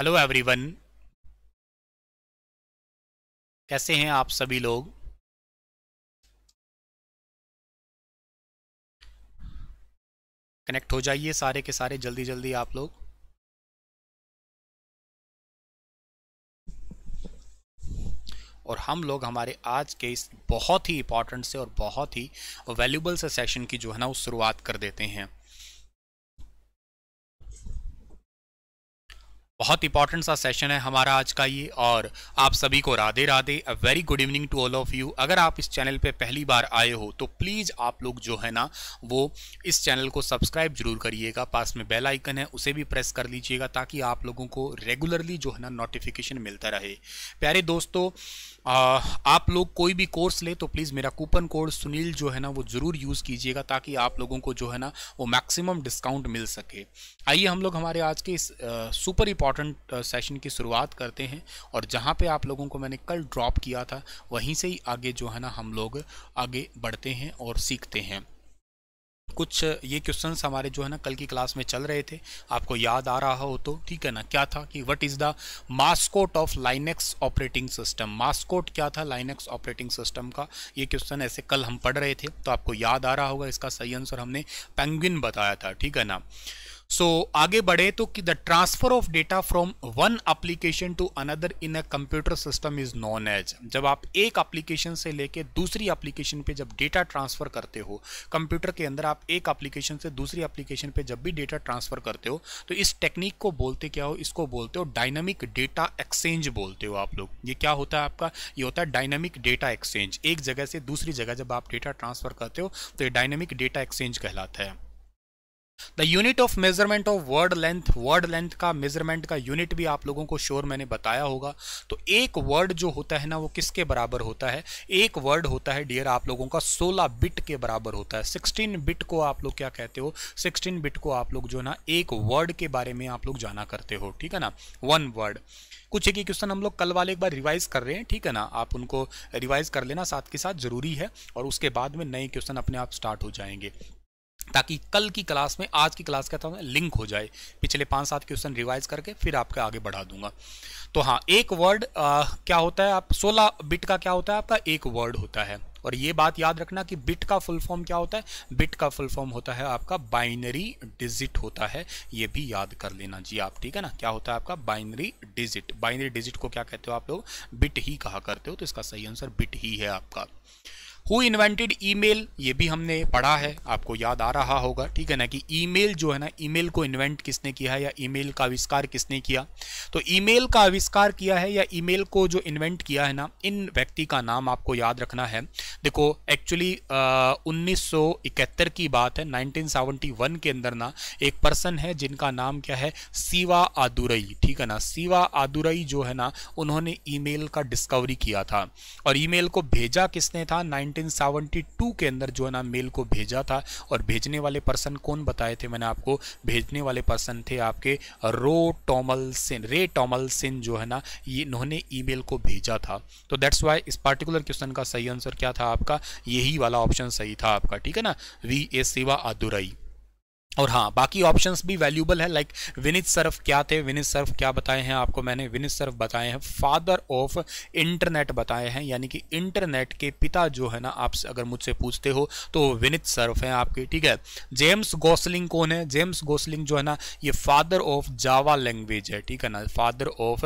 Hello everyone कैसे हैं आप सभी लोग कनेक्ट हो जाइए सारे के सारे जल्दी जल्दी आप लोग और हम लोग हमारे आज के इस बहुत ही इंपॉर्टेंट से और बहुत ही वैल्यूबल से सेशन की जो है ना वो शुरुआत कर देते हैं बहुत इंपॉर्टेंट सा सेशन है हमारा आज का ये और आप सभी को Radhe Radhe a very good evening to all of you अगर आप इस चैनल पे पहली बार आए हो तो प्लीज़ आप लोग जो है ना वो इस चैनल को सब्सक्राइब जरूर करिएगा पास में बेल आइकन है उसे भी प्रेस कर लीजिएगा ताकि आप लोगों को रेगुलरली जो है ना नोटिफिकेशन मिलता रहे प्यारे दोस्तों आप लोग कोई भी कोर्स ले तो प्लीज़ मेरा कूपन कोड सुनील जो है ना वो ज़रूर यूज़ कीजिएगा ताकि आप लोगों को जो है ना वो मैक्सिमम डिस्काउंट मिल सके आइए हम लोग हमारे आज के इस सुपर इम्पॉर्टेंट सेशन की शुरुआत करते हैं और जहाँ पे आप लोगों को मैंने कल ड्रॉप किया था वहीं से ही आगे जो है ना हम लोग आगे बढ़ते हैं और सीखते हैं कुछ ये क्वेश्चंस हमारे जो है ना कल की क्लास में चल रहे थे आपको याद आ रहा हो तो ठीक है ना क्या था कि what is the mascot of Linux operating system mascot क्या था लाइनेक्स ऑपरेटिंग सिस्टम का ये क्वेश्चन ऐसे कल हम पढ़ रहे थे तो आपको याद आ रहा होगा इसका सही आंसर हमने पेंगुइन बताया था ठीक है ना सो so, आगे बढ़े तो कि the transfer of data from one application to another in a computer system is known as जब आप एक एप्लीकेशन से लेके दूसरी एप्लीकेशन पे जब डेटा ट्रांसफर करते हो कंप्यूटर के अंदर आप एक एप्लीकेशन से दूसरी एप्लीकेशन पे जब भी डेटा ट्रांसफर करते हो तो इस टेक्निक को बोलते क्या हो इसको बोलते हो डायनामिक डेटा एक्सचेंज बोलते हो आप लोग ये क्या होता है आपका ये होता है डायनामिक डेटा एक्सचेंज एक जगह से दूसरी जगह जब आप डेटा ट्रांसफर करते हो तो ये डायनामिक डेटा एक्सचेंज कहलाता है the unit of measurement of word length word length का मेजरमेंट का यूनिट भी आप लोगों को श्योर मैंने बताया होगा तो एक वर्ड जो होता है ना वो किसके बराबर होता है एक वर्ड होता है डियर आप लोगों का 16 बिट के बराबर होता है 16 बिट को आप लोग क्या कहते हो 16 बिट को आप लोग जो ना एक वर्ड के बारे में आप लोग जाना करते हो ठीक है ना वन वर्ड कुछ एक क्वेश्चन हम लोग कल वाले एक बार रिवाइज कर रहे हैं ठीक है ना आप उनको रिवाइज कर लेना साथ के साथ जरूरी है और उसके बाद में नए क्वेश्चन अपने आप स्टार्ट हो जाएंगे ताकि कल की क्लास में आज की क्लास कहता हूँ लिंक हो जाए पिछले पाँच सात क्वेश्चन रिवाइज करके फिर आपके आगे बढ़ा दूंगा तो हाँ एक वर्ड आ, क्या होता है आप 16 बिट का क्या होता है आपका एक वर्ड होता है और ये बात याद रखना कि बिट का फुल फॉर्म क्या होता है बिट का फुल फॉर्म होता है आपका बाइनरी डिजिट होता है ये भी याद कर लेना जी आप ठीक है ना क्या होता है आपका बाइनरी डिजिट बाइनरी डिजिट को क्या कहते हो आप लोग बिट ही कहा करते हो तो इसका सही आंसर बिट ही है आपका हु इन्वेंटेड मेल ये भी हमने पढ़ा है आपको याद आ रहा होगा ठीक है ना कि ईमेल जो है ना ईमेल को इन्वेंट किसने किया है या ईमेल का आविष्कार किसने किया तो ईमेल का आविष्कार किया है या ईमेल को जो इन्वेंट किया है ना इन व्यक्ति का नाम आपको याद रखना है देखो एक्चुअली उन्नीस की बात है वन के अंदर ना एक पर्सन है जिनका नाम क्या है सिवा आदुरई ठीक है ना सिवा आदुरई जो है ना उन्होंने मेल का डिस्कवरी किया था और मेल को भेजा किसने था नाइन 1972 के अंदर जो है ना मेल को भेजा था और भेजने वाले पर्सन कौन बताए थे मैंने आपको भेजने वाले पर्सन थे आपके रो टॉमल सिन रे टॉमल सिन जो है ना ये इन्होंने ईमेल को भेजा था तो दैट्स वाई इस पार्टिकुलर क्वेश्चन का सही आंसर क्या था आपका यही वाला ऑप्शन सही था आपका ठीक है ना वी ए सेवा आदुरई और हाँ बाकी ऑप्शंस भी वैल्यूबल है लाइक विनित सर्फ क्या थे विनित सर्फ क्या बताए हैं आपको मैंने विनित सर्फ बताए हैं फादर ऑफ इंटरनेट बताए हैं यानी कि इंटरनेट के पिता जो है ना आप अगर मुझसे पूछते हो तो विनित सर्फ हैं आपके ठीक है जेम्स गोसलिंग कौन है जेम्स गोसलिंग जो है ना ये फादर ऑफ जावा लैंग्वेज है ठीक है ना फादर ऑफ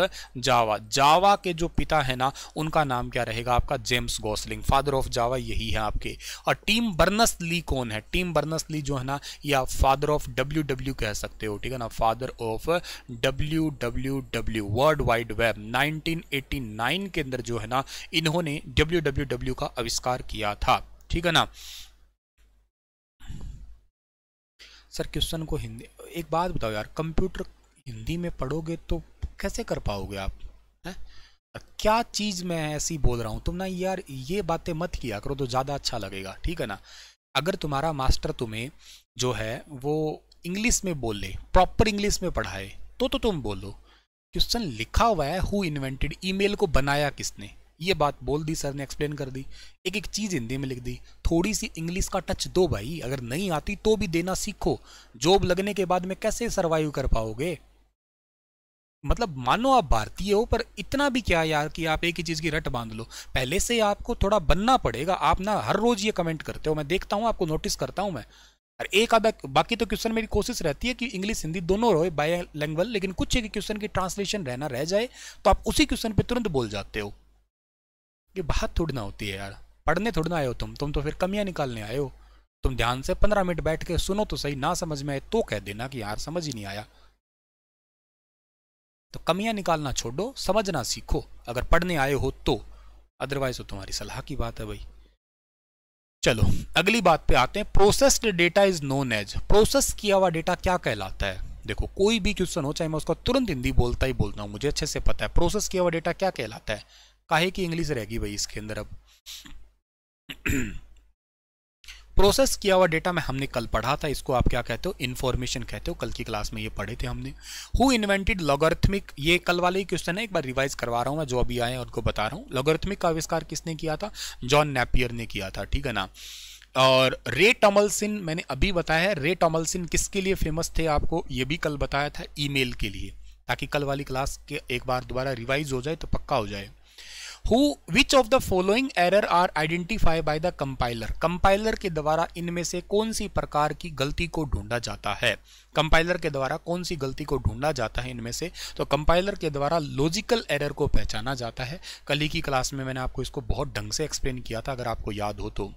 जावा जावा के जो पिता है ना उनका नाम क्या रहेगा आपका James Gosling father of Java यही है आपके और टीम बर्नस ली कौन है टीम बर्नस ली जो है ना या father father of W W कह सकते हो ठीक है ना father of W W W world wide web 1989 के अंदर जो है ना इन्होंने डब्ल्यू डब्ल्यू डब्ल्यू का आविष्कार किया था ठीक है ना सर क्वेश्चन को हिंदी एक बात बताओ यार कंप्यूटर हिंदी में पढ़ोगे तो कैसे कर पाओगे आप है क्या चीज़ मैं ऐसी बोल रहा हूं तुम ना यार ये बातें मत किया करो तो ज़्यादा अच्छा लगेगा ठीक है ना अगर तुम्हारा मास्टर तुम्हें जो है वो इंग्लिश में बोले प्रॉपर इंग्लिश में पढ़ाए तो तो तुम बोलो क्वेश्चन लिखा हुआ है हु इन्वेंटेड ईमेल को बनाया किसने ये बात बोल दी सर ने एक्सप्लेन कर दी एक एक चीज़ हिंदी में लिख दी थोड़ी सी इंग्लिश का टच दो भाई अगर नहीं आती तो भी देना सीखो जॉब लगने के बाद में कैसे सर्वाइव कर पाओगे मतलब मानो आप भारतीय हो पर इतना भी क्या यार कि आप एक ही चीज़ की रट बांध लो पहले से आपको थोड़ा बनना पड़ेगा आप ना हर रोज़ ये कमेंट करते हो मैं देखता हूँ आपको नोटिस करता हूँ मैं और एक अब बाकी तो क्वेश्चन मेरी कोशिश रहती है कि इंग्लिश हिंदी दोनों रहो बाय लैंग्वेज लेकिन कुछ एक क्वेश्चन की ट्रांसलेशन रहना रह जाए तो आप उसी क्वेश्चन पे तुरंत बोल जाते हो ये बात थोड़ी ना होती है यार पढ़ने थोड़ी ना आए हो तुम तुम तो फिर कमियाँ निकालने आए हो तुम ध्यान से पंद्रह मिनट बैठ के सुनो तो सही ना समझ में आए तो कह देना कि यार समझ ही नहीं आया तो कमियां निकालना छोड़ो समझना सीखो अगर पढ़ने आए हो तो अदरवाइज तो तुम्हारी सलाह की बात है भाई चलो अगली बात पे आते हैं processed data is known as process किया हुआ डेटा क्या कहलाता है देखो कोई भी क्वेश्चन हो चाहे मैं उसका तुरंत हिंदी बोलता ही बोलता हूँ मुझे अच्छे से पता है प्रोसेस किया हुआ डेटा क्या कहलाता है काहे की इंग्लिश रहेगी भाई इसके अंदर अब प्रोसेस किया हुआ डेटा में हमने कल पढ़ा था इसको आप क्या कहते हो इन्फॉर्मेशन कहते हो कल की क्लास में ये पढ़े थे हमने हु इन्वेंटेड लॉगर्थमिक ये कल वाले ही क्वेश्चन है एक बार रिवाइज करवा रहा हूँ मैं जो अभी आए उनको बता रहा हूँ लॉगर्थमिक का आविष्कार किसने किया था जॉन नेपियर ने किया था ठीक है ना और रे टॉमल्सिन मैंने अभी बताया है रे टॉमल्सिन किसके लिए फेमस थे आपको ये भी कल बताया था ईमेल के लिए ताकि कल वाली क्लास के एक बार दोबारा रिवाइज हो जाए तो पक्का हो जाए who which of the following error are identify by the compiler compiler के द्वारा इनमें से कौन सी प्रकार की गलती को ढूंढा जाता है कंपाइलर के द्वारा कौन सी गलती को ढूंढा जाता है इनमें से तो कंपाइलर के द्वारा लॉजिकल एरर को पहचाना जाता है कल ही की क्लास में मैंने आपको इसको बहुत ढंग से एक्सप्लेन किया था अगर आपको याद हो तो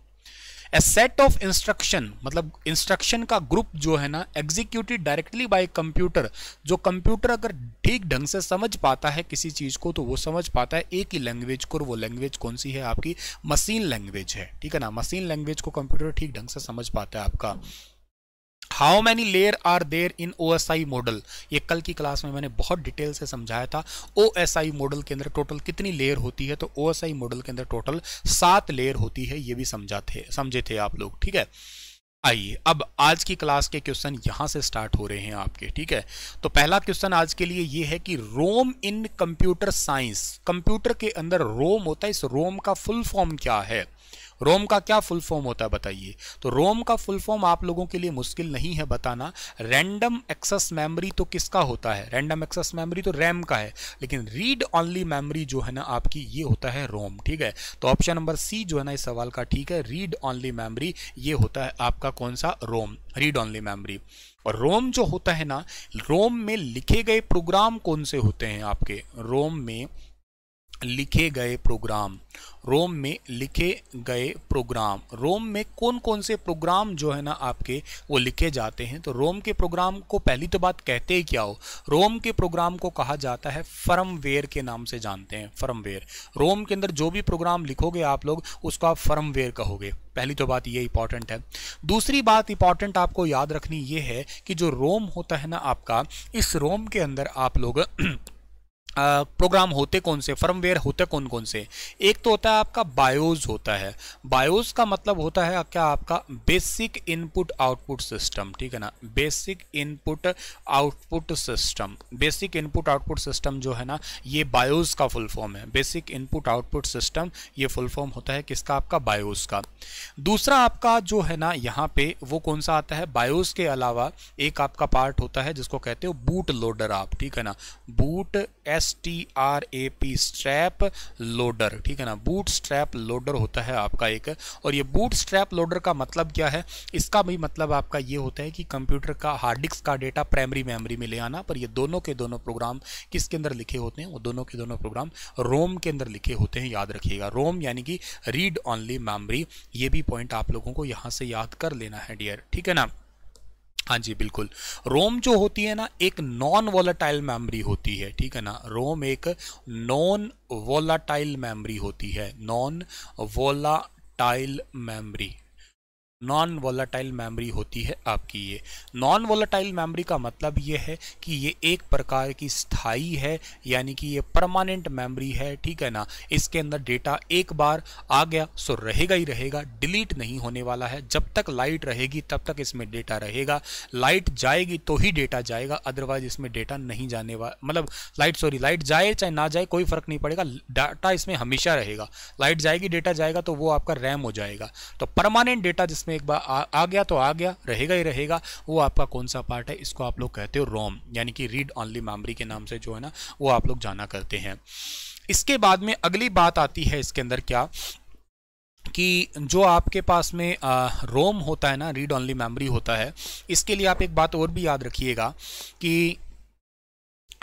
ए सेट ऑफ इंस्ट्रक्शन मतलब इंस्ट्रक्शन का ग्रुप जो है ना एग्जीक्यूटेड डायरेक्टली बाय कंप्यूटर जो कंप्यूटर अगर ठीक ढंग से समझ पाता है किसी चीज़ को तो वो समझ पाता है एक ही लैंग्वेज को और वो लैंग्वेज कौन सी है आपकी मशीन लैंग्वेज है ठीक है ना मशीन लैंग्वेज को कंप्यूटर ठीक ढंग से समझ पाता है आपका how many layer are there in O S I model ये कल की क्लास में मैंने बहुत डिटेल से समझाया था ओ एस आई मॉडल के अंदर टोटल कितनी लेयर होती है तो ओ एस आई मॉडल के अंदर टोटल सात लेयर होती है ये भी समझा थे समझे थे आप लोग ठीक है आइए अब आज की क्लास के क्वेश्चन यहां से स्टार्ट हो रहे हैं आपके ठीक है तो पहला क्वेश्चन आज के लिए ये है कि ROM in computer science computer के अंदर रोम होता है इस रोम का फुल फॉर्म क्या है रोम का क्या फुल फॉर्म होता है बताइए तो रोम का फुल फॉर्म आप लोगों के लिए मुश्किल नहीं है बताना रैंडम एक्सेस मेमोरी तो किसका होता है रैंडम एक्सेस मेमोरी तो रैम का है लेकिन रीड ऑनली मेमोरी जो है ना आपकी ये होता है रोम ठीक है तो ऑप्शन नंबर सी जो है ना इस सवाल का ठीक है रीड ऑनली मेमोरी ये होता है आपका कौन सा रोम रीड ऑनली मेमोरी और रोम जो होता है ना रोम में लिखे गए प्रोग्राम कौन से होते हैं आपके रोम में लिखे गए प्रोग्राम रोम में लिखे गए प्रोग्राम रोम में कौन कौन से प्रोग्राम जो है ना आपके वो लिखे जाते हैं तो रोम के प्रोग्राम को पहली तो बात कहते ही क्या हो रोम के प्रोग्राम को कहा जाता है फर्मवेयर के नाम से जानते हैं फर्मवेयर रोम के अंदर जो भी प्रोग्राम लिखोगे आप लोग उसको आप फर्मवेयर कहोगे पहली तो बात ये इंपॉर्टेंट है दूसरी बात इंपॉर्टेंट आपको याद रखनी ये है कि जो रोम होता है ना आपका इस रोम के अंदर आप लोग प्रोग्राम होते कौन से फर्मवेयर होते कौन कौन से एक तो होता है आपका बायोज होता है बायोज का मतलब होता है क्या आपका बेसिक इनपुट आउटपुट सिस्टम ठीक है ना basic input output system basic input output system जो है ना ये बायोज का फुल फॉर्म है बेसिक इनपुट आउटपुट सिस्टम ये फुल फॉर्म होता है किसका आपका बायोज का दूसरा आपका जो है ना यहाँ पे वो कौन सा आता है बायोज के अलावा एक आपका पार्ट होता है जिसको कहते हो बूट लोडर आप ठीक है ना boot S S T R A P strap loader ठीक है ना बूट स्ट्रैप लोडर होता है आपका एक और ये बूट स्ट्रैप लोडर का मतलब क्या है इसका भी मतलब आपका ये होता है कि कंप्यूटर का हार्ड डिस्क का डेटा प्राइमरी मेमोरी में ले आना पर ये दोनों के दोनों प्रोग्राम किसके अंदर लिखे होते हैं वो दोनों के दोनों प्रोग्राम रोम के अंदर लिखे होते हैं याद रखिएगा रोम यानी कि रीड ऑनली मेमरी ये भी पॉइंट आप लोगों को यहाँ से याद कर लेना है डियर ठीक है ना हाँ जी बिल्कुल रोम जो होती है ना एक नॉन वॉलाटाइल मेमोरी होती है ठीक है ना रोम एक नॉन वॉलाटाइल मेमोरी होती है non volatile memory non volatile memory होती है आपकी ये नॉन वोलाटाइल मेमोरी का मतलब ये है कि ये एक प्रकार की स्थाई है यानी कि ये परमानेंट मेमोरी है ठीक है ना इसके अंदर डेटा एक बार आ गया सो रहेगा ही रहेगा डिलीट नहीं होने वाला है जब तक लाइट रहेगी तब तक इसमें डेटा रहेगा लाइट जाएगी तो ही डेटा जाएगा अदरवाइज इसमें डेटा नहीं जाने वाला मतलब लाइट सॉरी लाइट जाए चाहे ना जाए कोई फर्क नहीं पड़ेगा डाटा इसमें हमेशा रहेगा लाइट जाएगी डेटा जाएगा तो वो आपका रैम हो जाएगा तो परमानेंट डेटा जिसमें में एक बार आ, आ गया तो आ गया रहेगा ही रहेगा वो आपका कौन सा पार्ट है इसको आप लोग कहते हो रोम यानी कि रीड ऑनली मेमोरी के नाम से जो है ना वो आप लोग जाना करते हैं इसके बाद में अगली बात आती है इसके अंदर क्या कि जो आपके पास में रोम होता है ना रीड ऑनली मेमोरी होता है इसके लिए आप एक बात और भी याद रखिएगा कि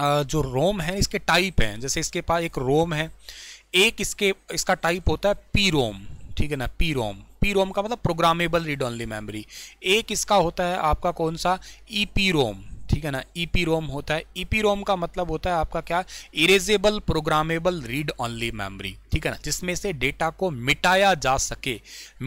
आ, जो रोम है इसके टाइप हैं जैसे इसके पास एक रोम है एक इसके इसका टाइप होता है पी रोम ठीक है ना P ROM P e ROM का मतलब प्रोग्रामेबल रीड ऑनली मेमोरी एक इसका होता है आपका कौन सा ई पी रोम ठीक है ना ईपी e रोम होता है ईपी e रोम का मतलब होता है आपका क्या erasable programmable read only memory ठीक है ना जिसमें से डेटा को मिटाया जा सके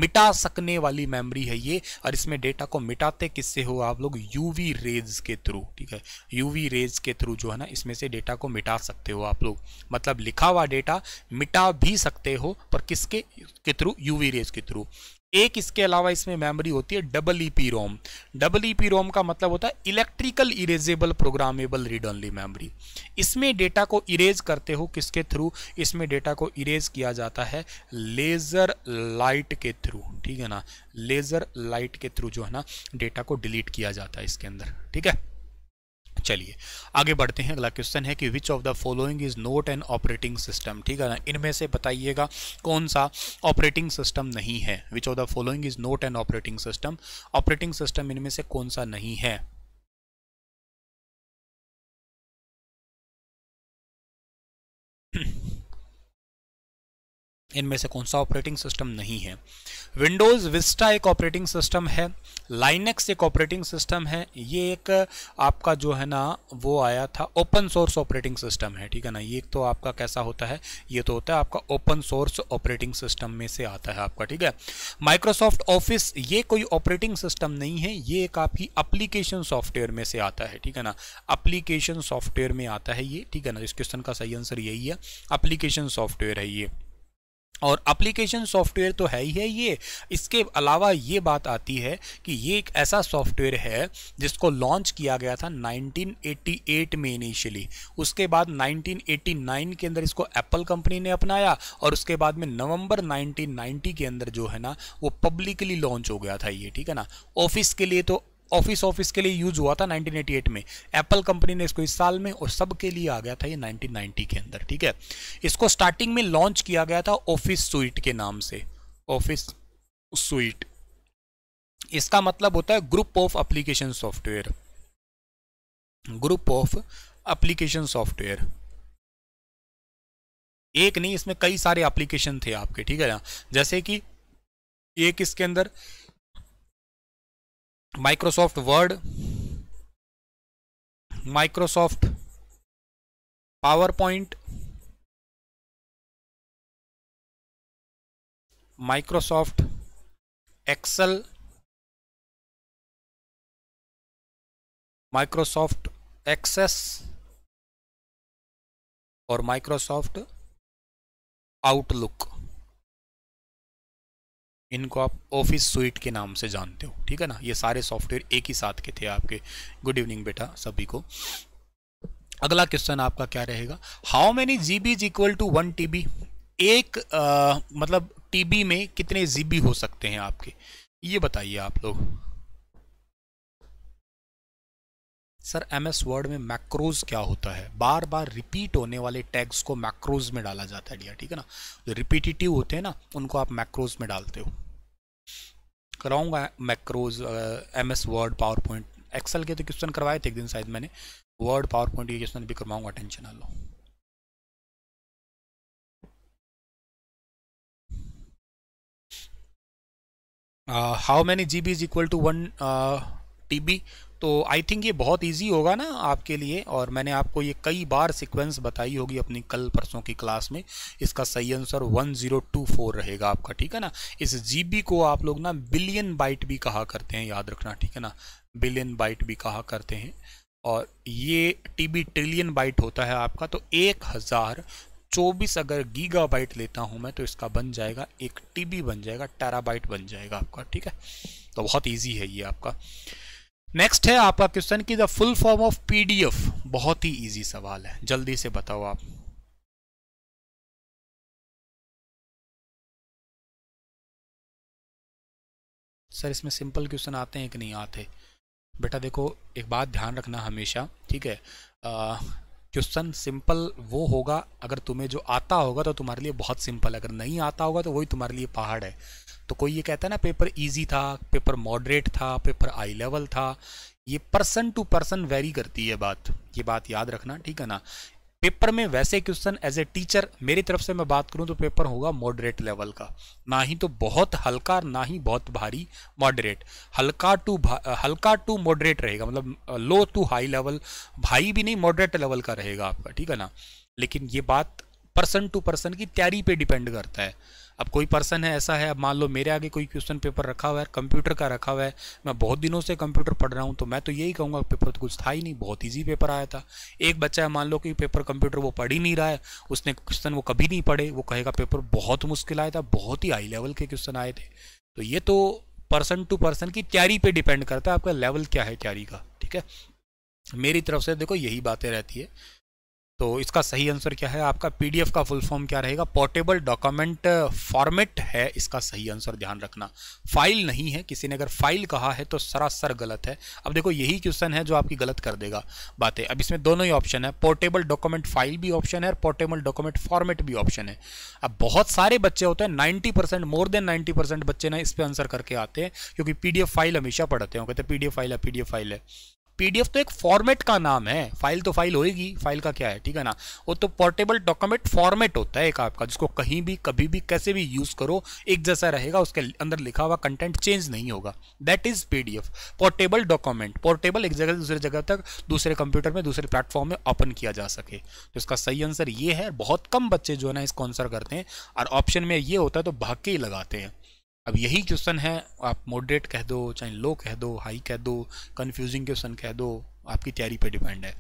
मिटा सकने वाली मेमोरी है ये और इसमें डेटा को मिटाते किससे हो आप लोग यूवी रेज के थ्रू ठीक है यूवी रेज के थ्रू जो है ना इसमें से डेटा को मिटा सकते हो आप लोग मतलब लिखा हुआ डेटा मिटा भी सकते हो पर किसके के थ्रू यूवी रेज के थ्रू एक इसके अलावा इसमें मेमोरी होती है double E P ROM double E P ROM का मतलब होता है electrical erasable programmable read only memory इसमें डेटा को इरेज करते हो किसके थ्रू इसमें डेटा को इरेज किया जाता है लेज़र लाइट के थ्रू ठीक है ना लेज़र लाइट के थ्रू जो है ना डेटा को डिलीट किया जाता है इसके अंदर ठीक है चलिए आगे बढ़ते हैं अगला क्वेश्चन है कि which of the following is not an operating system ठीक है ना इनमें से बताइएगा कौन सा ऑपरेटिंग सिस्टम नहीं है which of the following is not an operating system operating system इनमें से कौन सा नहीं है इनमें से कौन सा ऑपरेटिंग सिस्टम नहीं है विंडोज़ विस्टा एक ऑपरेटिंग सिस्टम है लाइनेक्स एक ऑपरेटिंग सिस्टम है ये एक आपका जो है ना वो आया था ओपन सोर्स ऑपरेटिंग सिस्टम है ठीक है ना ये तो आपका कैसा होता है ये तो होता है आपका ओपन सोर्स ऑपरेटिंग सिस्टम में से आता है आपका ठीक है माइक्रोसॉफ्ट ऑफिस ये कोई ऑपरेटिंग सिस्टम नहीं है ये एक आपकी अप्लीकेशन सॉफ्टवेयर में से आता है ठीक है ना अप्लीकेशन सॉफ्टवेयर में आता है ये ठीक है ना इस क्वेश्चन का सही आंसर यही है अप्लीकेशन सॉफ्टवेयर है ये और एप्लीकेशन सॉफ्टवेयर तो है ही है ये इसके अलावा ये बात आती है कि ये एक ऐसा सॉफ्टवेयर है जिसको लॉन्च किया गया था 1988 में इनिशियली उसके बाद 1989 के अंदर इसको एप्पल कंपनी ने अपनाया और उसके बाद में नवंबर 1990 के अंदर जो है ना वो पब्लिकली लॉन्च हो गया था ये ठीक है ना ऑफिस के लिए तो ऑफिस ऑफिस के लिए यूज हुआ था 1988 में एप्पल कंपनी ने इसको इस साल में और सबके लिए आ गया था ये 1990 के अंदर ठीक है इसको स्टार्टिंग में लॉन्च किया गया था ऑफिस सुइट के नाम से ऑफिस सुइट इसका मतलब होता है group of application software group of application software एक नहीं इसमें कई सारे एप्लीकेशन थे आपके ठीक है ना जैसे कि एक इसके अंदर Microsoft Word Microsoft PowerPoint Microsoft Excel Microsoft Access और माइक्रोसॉफ्ट आउटलुक इनको आप ऑफिस सुइट के नाम से जानते हो ठीक है ना ये सारे सॉफ्टवेयर एक ही साथ के थे आपके गुड इवनिंग बेटा सभी को अगला क्वेश्चन आपका क्या रहेगा how many G B is equal to one T B एक आ, मतलब टीबी में कितने जीबी हो सकते हैं आपके ये बताइए आप लोग सर एम एस वर्ड में मैक्रोज क्या होता है बार बार रिपीट होने वाले टैग्स को मैक्रोज में डाला जाता है डिया ठीक है ना जो रिपीटिटिव होते हैं ना उनको आप मैक्रोज में डालते हो कराऊंगा macros M S word power point Excel के तो क्वेश्चन करवाए थे एक दिन शायद मैंने वर्ड पावर पॉइंट के क्वेश्चन भी करवाऊंगा टेंशन ना लो how many G B is equal to one T B तो आई थिंक ये बहुत इजी होगा ना आपके लिए और मैंने आपको ये कई बार सीक्वेंस बताई होगी अपनी कल परसों की क्लास में इसका सही आंसर 1024 रहेगा आपका ठीक है ना इस जीबी को आप लोग ना बिलियन बाइट भी कहा करते हैं याद रखना ठीक है ना बिलियन बाइट भी कहा करते हैं और ये टीबी ट्रिलियन बाइट होता है आपका तो एक हज़ार चौबीस अगर गीगा बाइट लेता हूँ मैं तो इसका बन जाएगा एक टीबी बन जाएगा टेराबाइट बन जाएगा आपका ठीक है तो बहुत ईजी है ये आपका नेक्स्ट है आपका क्वेश्चन की the full form of PDF बहुत ही इजी सवाल है जल्दी से बताओ आप सर इसमें सिंपल क्वेश्चन आते हैं कि नहीं आते बेटा देखो एक बात ध्यान रखना हमेशा ठीक है आ, क्वेश्चन सिंपल वो होगा अगर तुम्हें जो आता होगा तो तुम्हारे लिए बहुत सिंपल अगर नहीं आता होगा तो वही तुम्हारे लिए पहाड़ है तो कोई ये कहता है ना पेपर इजी था पेपर मॉडरेट था पेपर आई लेवल था ये पर्सन टू पर्सन वेरी करती है बात ये बात याद रखना ठीक है ना पेपर में वैसे क्वेश्चन एज ए टीचर मेरी तरफ से मैं बात करूं तो पेपर होगा मॉडरेट लेवल का ना ही तो बहुत हल्का ना ही बहुत भारी मॉडरेट हल्का टू हल्का टू मॉडरेट रहेगा मतलब लो टू हाई लेवल भाई भी नहीं मॉडरेट लेवल का रहेगा आपका ठीक है ना लेकिन ये बात पर्सन टू पर्सन की तैयारी पे डिपेंड करता है अब कोई पर्सन है ऐसा है अब मान लो मेरे आगे कोई क्वेश्चन पेपर रखा हुआ है कंप्यूटर का रखा हुआ है मैं बहुत दिनों से कंप्यूटर पढ़ रहा हूँ तो मैं तो यही कहूँगा पेपर तो कुछ था ही नहीं बहुत ईजी पेपर आया था एक बच्चा है मान लो कि पेपर कंप्यूटर वो पढ़ ही नहीं रहा है उसने क्वेश्चन वो कभी नहीं पढ़े वो कहेगा पेपर बहुत मुश्किल आया था बहुत ही हाई लेवल के क्वेश्चन आए थे तो ये तो पर्सन टू पर्सन की तैयारी पर डिपेंड करता है आपका लेवल क्या है तैयारी का ठीक है मेरी तरफ से देखो यही बातें रहती है तो इसका सही आंसर क्या है आपका पीडीएफ का फुल फॉर्म क्या रहेगा पोर्टेबल डॉक्यूमेंट फॉर्मेट है इसका सही आंसर ध्यान रखना फाइल नहीं है किसी ने अगर फाइल कहा है तो सरासर गलत है अब देखो यही क्वेश्चन है जो आपकी गलत कर देगा बातें अब इसमें दोनों ही ऑप्शन है पोर्टेबल डॉक्यूमेंट फाइल भी ऑप्शन है और पोर्टेबल डॉक्यूमेंट फॉर्मेट भी ऑप्शन है अब बहुत सारे बच्चे होते हैं नाइन्टी मोर देन नाइन्टी बच्चे ना इस पर आंसर करके आते हैं क्योंकि पी फाइल हमेशा पढ़ते हैं कहते हैं पी फाइल है पी फाइल है पीडीएफ तो एक फॉर्मेट का नाम है फाइल तो फाइल होएगी फाइल का क्या है ठीक है ना वो तो पोर्टेबल डॉक्यूमेंट फॉर्मेट होता है एक आपका जिसको कहीं भी कभी भी कैसे भी यूज़ करो एक जैसा रहेगा उसके अंदर लिखा हुआ कंटेंट चेंज नहीं होगा that is PDF portable document portable एक जगह दूसरे जगह तक दूसरे कंप्यूटर में दूसरे प्लेटफॉर्म में ओपन किया जा सके तो इसका सही आंसर ये है बहुत कम बच्चे जो है ना इसको आंसर करते हैं और ऑप्शन में ये होता है तो भाग के ही लगाते हैं अब यही क्वेश्चन है आप मॉडरेट कह दो चाहे लो कह दो हाई कह दो कन्फ्यूजिंग क्वेश्चन कह दो आपकी तैयारी पर डिपेंड है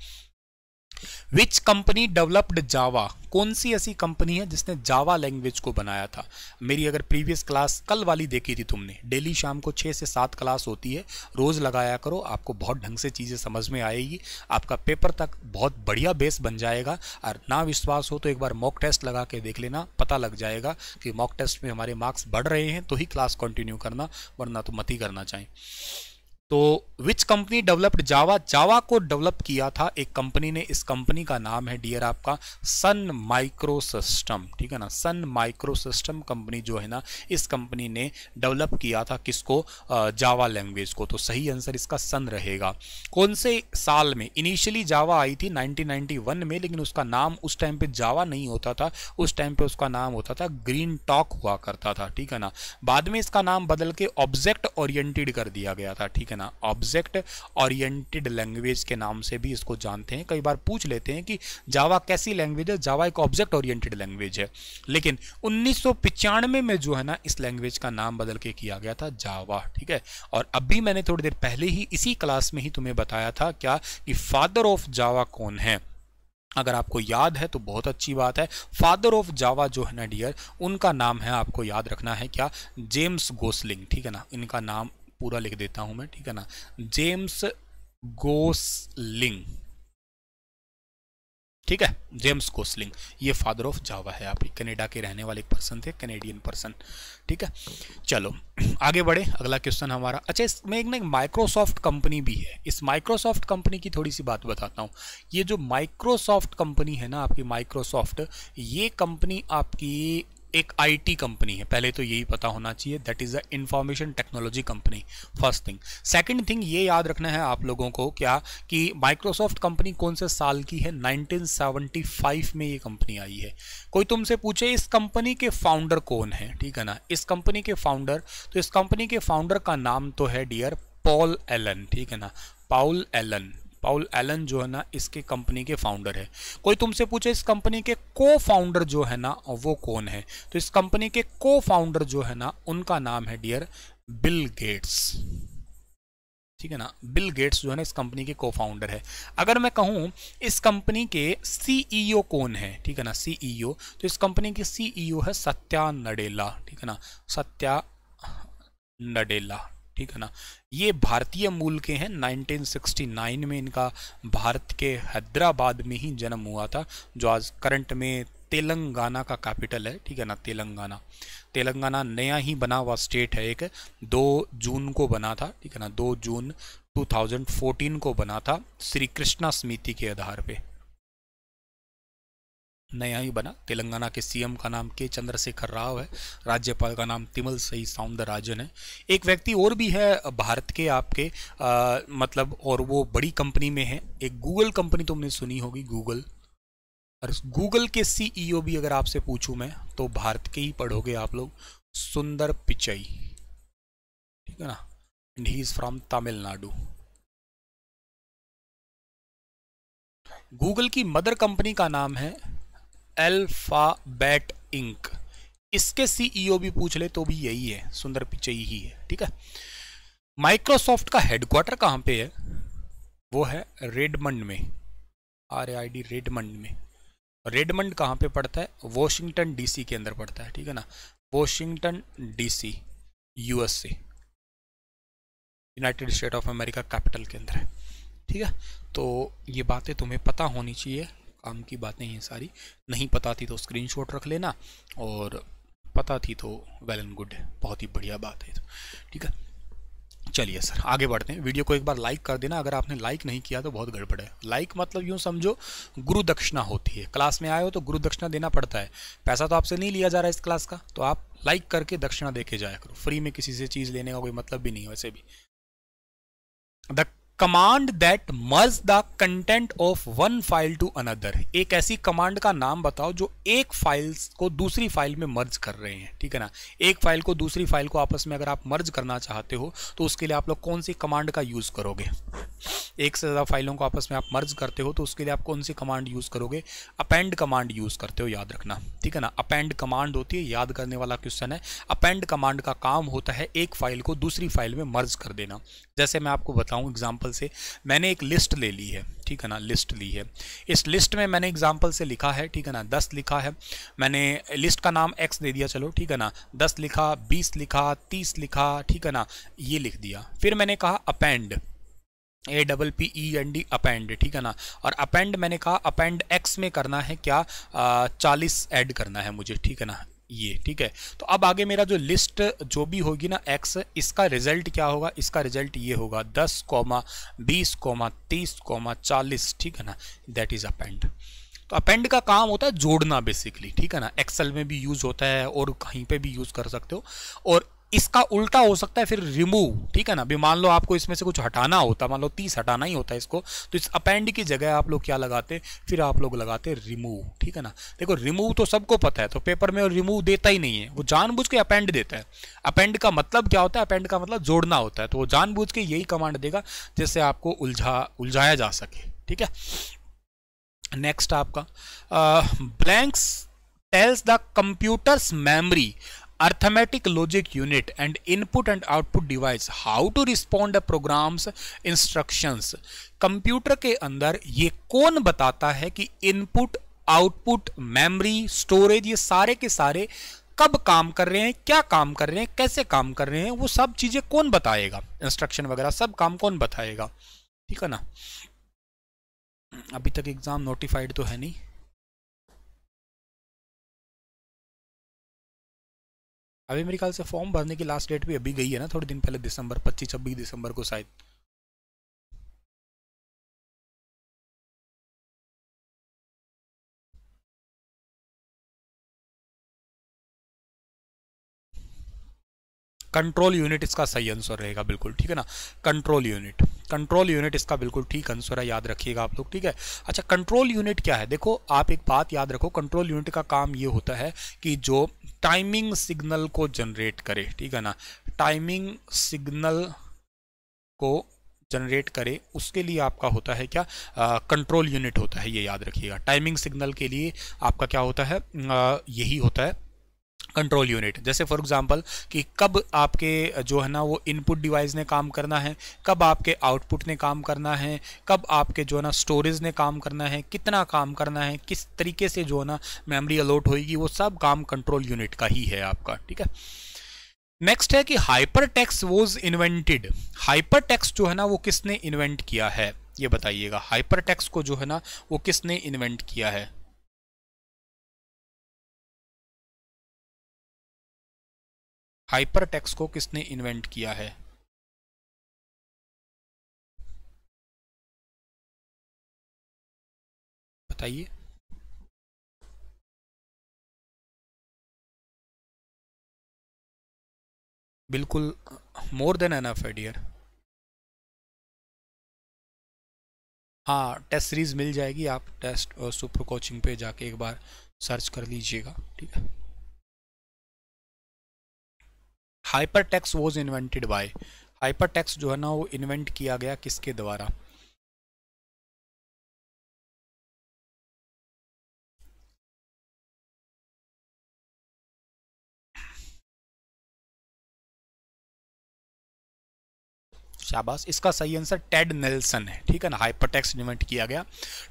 विच कंपनी डेवलप्ड जावा कौन सी ऐसी कंपनी है जिसने जावा लैंग्वेज को बनाया था मेरी अगर प्रीवियस क्लास कल वाली देखी थी तुमने डेली शाम को छः से सात क्लास होती है रोज़ लगाया करो आपको बहुत ढंग से चीज़ें समझ में आएगी आपका पेपर तक बहुत बढ़िया बेस बन जाएगा और ना विश्वास हो तो एक बार मॉक टेस्ट लगा के देख लेना पता लग जाएगा कि मॉक टेस्ट में हमारे मार्क्स बढ़ रहे हैं तो ही क्लास कंटिन्यू करना वरना तो मत ही करना चाहिए तो विच कंपनी डेवलप्ड जावा जावा को डेवलप किया था एक कंपनी ने इस कंपनी का नाम है डियर आपका सन माइक्रो सिस्टम ठीक है ना सन माइक्रो सिस्टम कंपनी जो है ना इस कंपनी ने डेवलप किया था किसको जावा लैंग्वेज को तो सही आंसर इसका सन रहेगा कौन से साल में इनिशियली जावा आई थी 1991 में लेकिन उसका नाम उस टाइम पे जावा नहीं होता था उस टाइम पे उसका नाम होता था ग्रीन टॉक हुआ करता था ठीक है ना बाद में इसका नाम बदल के ऑब्जेक्ट ओरिएंटेड कर दिया गया था ठीक है ना ऑब्जेक्ट ओरिएंटेड लैंग्वेज के नाम से भी इसको जानते हैं कई बार पूछ लेते हैं कि जावा कैसी लैंग्वेज है जावा एक ऑब्जेक्ट ओरिएंटेड लैंग्वेज है लेकिन उन्नीस में जो है ना इस लैंग्वेज का नाम बदल के किया गया था जावा ठीक है और अभी मैंने थोड़ी देर पहले ही इसी क्लास में ही तुम्हें बताया था क्या कि फादर ऑफ जावा कौन है अगर आपको याद है तो बहुत अच्छी बात है फादर ऑफ जावा जो है ना डियर उनका नाम है आपको याद रखना है क्या जेम्स गोसलिंग ठीक है ना इनका नाम पूरा लिख देता हूं मैं ठीक है ना जेम्स गोसलिंग ठीक है जेम्स गोसलिंग ये फादर ऑफ जावा है आप कनेडा के रहने वाले पर्सन थे कनेडियन पर्सन ठीक है चलो आगे बढ़े अगला क्वेश्चन हमारा अच्छा इसमें एक ना एक माइक्रोसॉफ्ट कंपनी भी है इस माइक्रोसॉफ्ट कंपनी की थोड़ी सी बात बताता हूँ ये जो माइक्रोसॉफ्ट कंपनी है ना आपकी माइक्रोसॉफ्ट ये कंपनी आपकी एक आईटी कंपनी है पहले तो यही पता होना चाहिए that is a information technology company first thing second thing ये याद रखना है आप लोगों को क्या कि माइक्रोसॉफ्ट कंपनी कौन से साल की है 1975 में ये कंपनी आई है कोई तुमसे पूछे इस कंपनी के फाउंडर कौन है ठीक है ना इस कंपनी के फाउंडर तो इस कंपनी के फाउंडर का नाम तो है डियर पॉल एलन ठीक है ना पाउल एलन पाउल एलन जो है ना इसके कंपनी के फाउंडर है कोई तुमसे पूछे इस कंपनी के को फाउंडर जो है ना वो कौन है तो इस कंपनी के को फाउंडर जो है ना उनका नाम है डियर बिल गेट्स ठीक है ना बिल गेट्स जो है ना इस कंपनी के को फाउंडर है अगर मैं कहूं इस कंपनी के सीईओ e कौन है ठीक है ना सीईओ e तो इस कंपनी के सीईओ e है सत्या नडेला ठीक है ना सत्या नडेला ठीक है ना ये भारतीय मूल के हैं 1969 में इनका भारत के हैदराबाद में ही जन्म हुआ था जो आज करंट में तेलंगाना का कैपिटल है ठीक है ना तेलंगाना तेलंगाना नया ही बना हुआ स्टेट है एक दो जून को बना था ठीक है ना दो जून 2014 को बना था श्री कृष्णा समिति के आधार पे नया ही बना तेलंगाना के सीएम का नाम के चंद्रशेखर राव है राज्यपाल का नाम तिमल सई सौंदरराजन है एक व्यक्ति और भी है भारत के आपके आ, मतलब और वो बड़ी कंपनी में है एक गूगल कंपनी तुमने सुनी होगी गूगल और गूगल के सीईओ e भी अगर आपसे पूछूं मैं तो भारत के ही पढ़ोगे आप लोग सुंदर पिचई ठीक है ना and he is from Tamil Nadu Google की मदर कंपनी का नाम है अल्फाबेट इंक इसके सीईओ भी पूछ ले तो भी यही है सुंदर पिचई ही है ठीक है माइक्रोसॉफ्ट का हेडक्वार्टर कहां पे है वो है रेडमंड में आर आई डी रेडमंड में रेडमंड कहां पे पड़ता है वॉशिंगटन डीसी के अंदर पड़ता है ठीक है ना Washington DC USA United State of America capital के अंदर है ठीक है तो ये बातें तुम्हें पता होनी चाहिए काम की बातें हैं सारी नहीं पता थी तो स्क्रीनशॉट रख लेना और पता थी तो वेल एंड गुड है बहुत ही बढ़िया बात है तो। ठीक है चलिए सर आगे बढ़ते हैं वीडियो को एक बार लाइक कर देना अगर आपने लाइक नहीं किया तो बहुत गड़बड़ है लाइक मतलब यूँ समझो गुरु दक्षिणा होती है क्लास में आए हो तो गुरु दक्षिणा देना पड़ता है पैसा तो आपसे नहीं लिया जा रहा है इस क्लास का तो आप लाइक करके दक्षिणा देके जाया करो फ्री में किसी से चीज़ लेने का कोई मतलब भी नहीं वैसे भी command that merge the content of one file to another एक ऐसी कमांड का नाम बताओ जो एक फाइल को दूसरी फाइल में मर्ज कर रहे हैं ठीक है ना एक फाइल को दूसरी फाइल को आपस में अगर आप मर्ज करना चाहते हो तो उसके लिए आप लोग कौन सी कमांड का यूज़ करोगे एक से ज़्यादा फाइलों को आपस में आप मर्ज करते हो तो उसके लिए आप कौन सी कमांड यूज़ करोगे अपेंड कमांड यूज़ करते हो याद रखना ठीक है ना अपेंड कमांड होती है याद करने वाला क्वेश्चन है अपेंड कमांड का काम होता है एक फाइल को दूसरी फाइल में मर्ज कर देना जैसे मैं आपको बताऊँ एग्जाम्पल एग्जाम्पल से मैंने एक लिस्ट ले ली है ठीक है ना लिस्ट ली है इस लिस्ट में मैंने एग्जाम्पल से लिखा है ठीक है ना दस लिखा है मैंने लिस्ट का नाम एक्स दे दिया चलो ठीक है ना दस लिखा बीस लिखा तीस लिखा ठीक है ना ये लिख दिया फिर मैंने कहा append A double P E N D append ठीक है ना और अपेंड मैंने कहा अपेंड एक्स में करना है क्या चालीस ऐड करना है मुझे ठीक है ना ये ठीक है तो अब आगे मेरा जो लिस्ट जो भी होगी ना एक्स इसका रिजल्ट क्या होगा इसका रिजल्ट ये होगा दस कॉमा बीस कॉमा तीस कॉमा चालीस ठीक है ना दैट इज़ अपेंड तो अपेंड का काम होता है जोड़ना बेसिकली ठीक है ना एक्सेल में भी यूज़ होता है और कहीं पे भी यूज़ कर सकते हो और इसका उल्टा हो सकता है फिर रिमूव ठीक है ना भी मान लो आपको इसमें से कुछ हटाना होता मान लो तीस हटाना ही होता है इसको तो इस अपेंड की जगह आप लोग क्या लगाते फिर आप लोग लगाते रिमूव ठीक है ना देखो रिमूव तो सबको पता है तो पेपर में रिमूव देता ही नहीं है वो जानबूझ के अपेंड देता है अपेंड का मतलब क्या होता है अपेंड का मतलब जोड़ना होता है तो वो जानबूझ के यही कमांड देगा जिससे आपको उलझा उलझाया जा सके ठीक है नेक्स्ट आपका blanks tells the computer's memory arithmetic logic unit and input and output device how to respond programs instructions computer के अंदर ये कौन बताता है कि इनपुट आउटपुट मेमोरी स्टोरेज ये सारे के सारे कब काम कर रहे हैं क्या काम कर रहे हैं कैसे काम कर रहे हैं वो सब चीजें कौन बताएगा इंस्ट्रक्शन वगैरह सब काम कौन बताएगा ठीक है ना अभी तक एग्जाम नोटिफाइड तो है नहीं अभी मेरे ख्याल से फॉर्म भरने की लास्ट डेट भी अभी गई है ना थोड़े दिन पहले दिसंबर पच्चीस छब्बीस दिसंबर को शायद कंट्रोल यूनिट इसका सही आंसर रहेगा बिल्कुल ठीक है ना कंट्रोल यूनिट कंट्रोल यूनिट इसका बिल्कुल ठीक आंसर है याद रखिएगा आप लोग ठीक है अच्छा कंट्रोल यूनिट क्या है देखो आप एक बात याद रखो कंट्रोल यूनिट का काम ये होता है कि जो टाइमिंग सिग्नल को जनरेट करे ठीक है ना टाइमिंग सिग्नल को जनरेट करे उसके लिए आपका होता है क्या कंट्रोल यूनिट होता है ये याद रखिएगा टाइमिंग सिग्नल के लिए आपका क्या होता है आ, यही होता है कंट्रोल यूनिट जैसे फॉर एग्जांपल कि कब आपके जो है ना वो इनपुट डिवाइस ने काम करना है कब आपके आउटपुट ने काम करना है कब आपके जो है ना स्टोरेज ने काम करना है कितना काम करना है किस तरीके से जो है ना मेमोरी अलॉट होगी वो सब काम कंट्रोल यूनिट का ही है आपका ठीक है नेक्स्ट है कि hyper text was invented hyper text जो है ना वो किसने इन्वेंट किया है ये बताइएगा हाइपर टैक्स को जो है ना वो किसने इन्वेंट किया है हाइपर टेक्स को किसने इन्वेंट किया है बताइए बिल्कुल मोर देन एन एफ एडियर हाँ टेस्ट सीरीज़ मिल जाएगी आप टेस्ट और सुपर कोचिंग पे जाके एक बार सर्च कर लीजिएगा ठीक है hyper text was invented by text जो है ना वो इन्वेंट किया गया किसके द्वारा शाबाश इसका सही आंसर टेड नेल्सन है ठीक है ना हाइपर टेक्स्ट इन्वेंट किया गया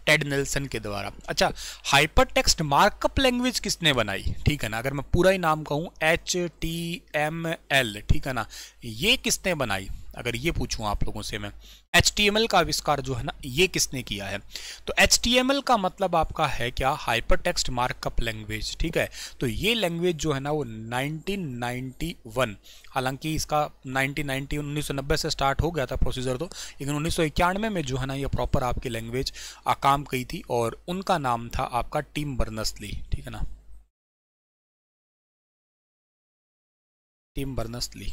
टेड नेल्सन के द्वारा अच्छा हाइपर टेक्स्ट मार्कअप लैंग्वेज किसने बनाई ठीक है ना अगर मैं पूरा ही नाम कहूँ एच टी एम एल ठीक है ना ये किसने बनाई अगर ये पूछूं आप लोगों से मैं एच का आविष्कार जो है ना ये किसने किया है तो एच का मतलब आपका है क्या हाइपर टेक्स्ट मार्कअप लैंग्वेज ठीक है तो ये लैंग्वेज जो है ना वो 1991 हालांकि इसका 1990 1990 से स्टार्ट हो गया था प्रोसीजर तो लेकिन उन्नीस में जो है ना ये प्रॉपर आपकी लैंग्वेज काम की थी और उनका नाम था आपका टीम बर्नस ली ठीक है ना टीम बर्नस ली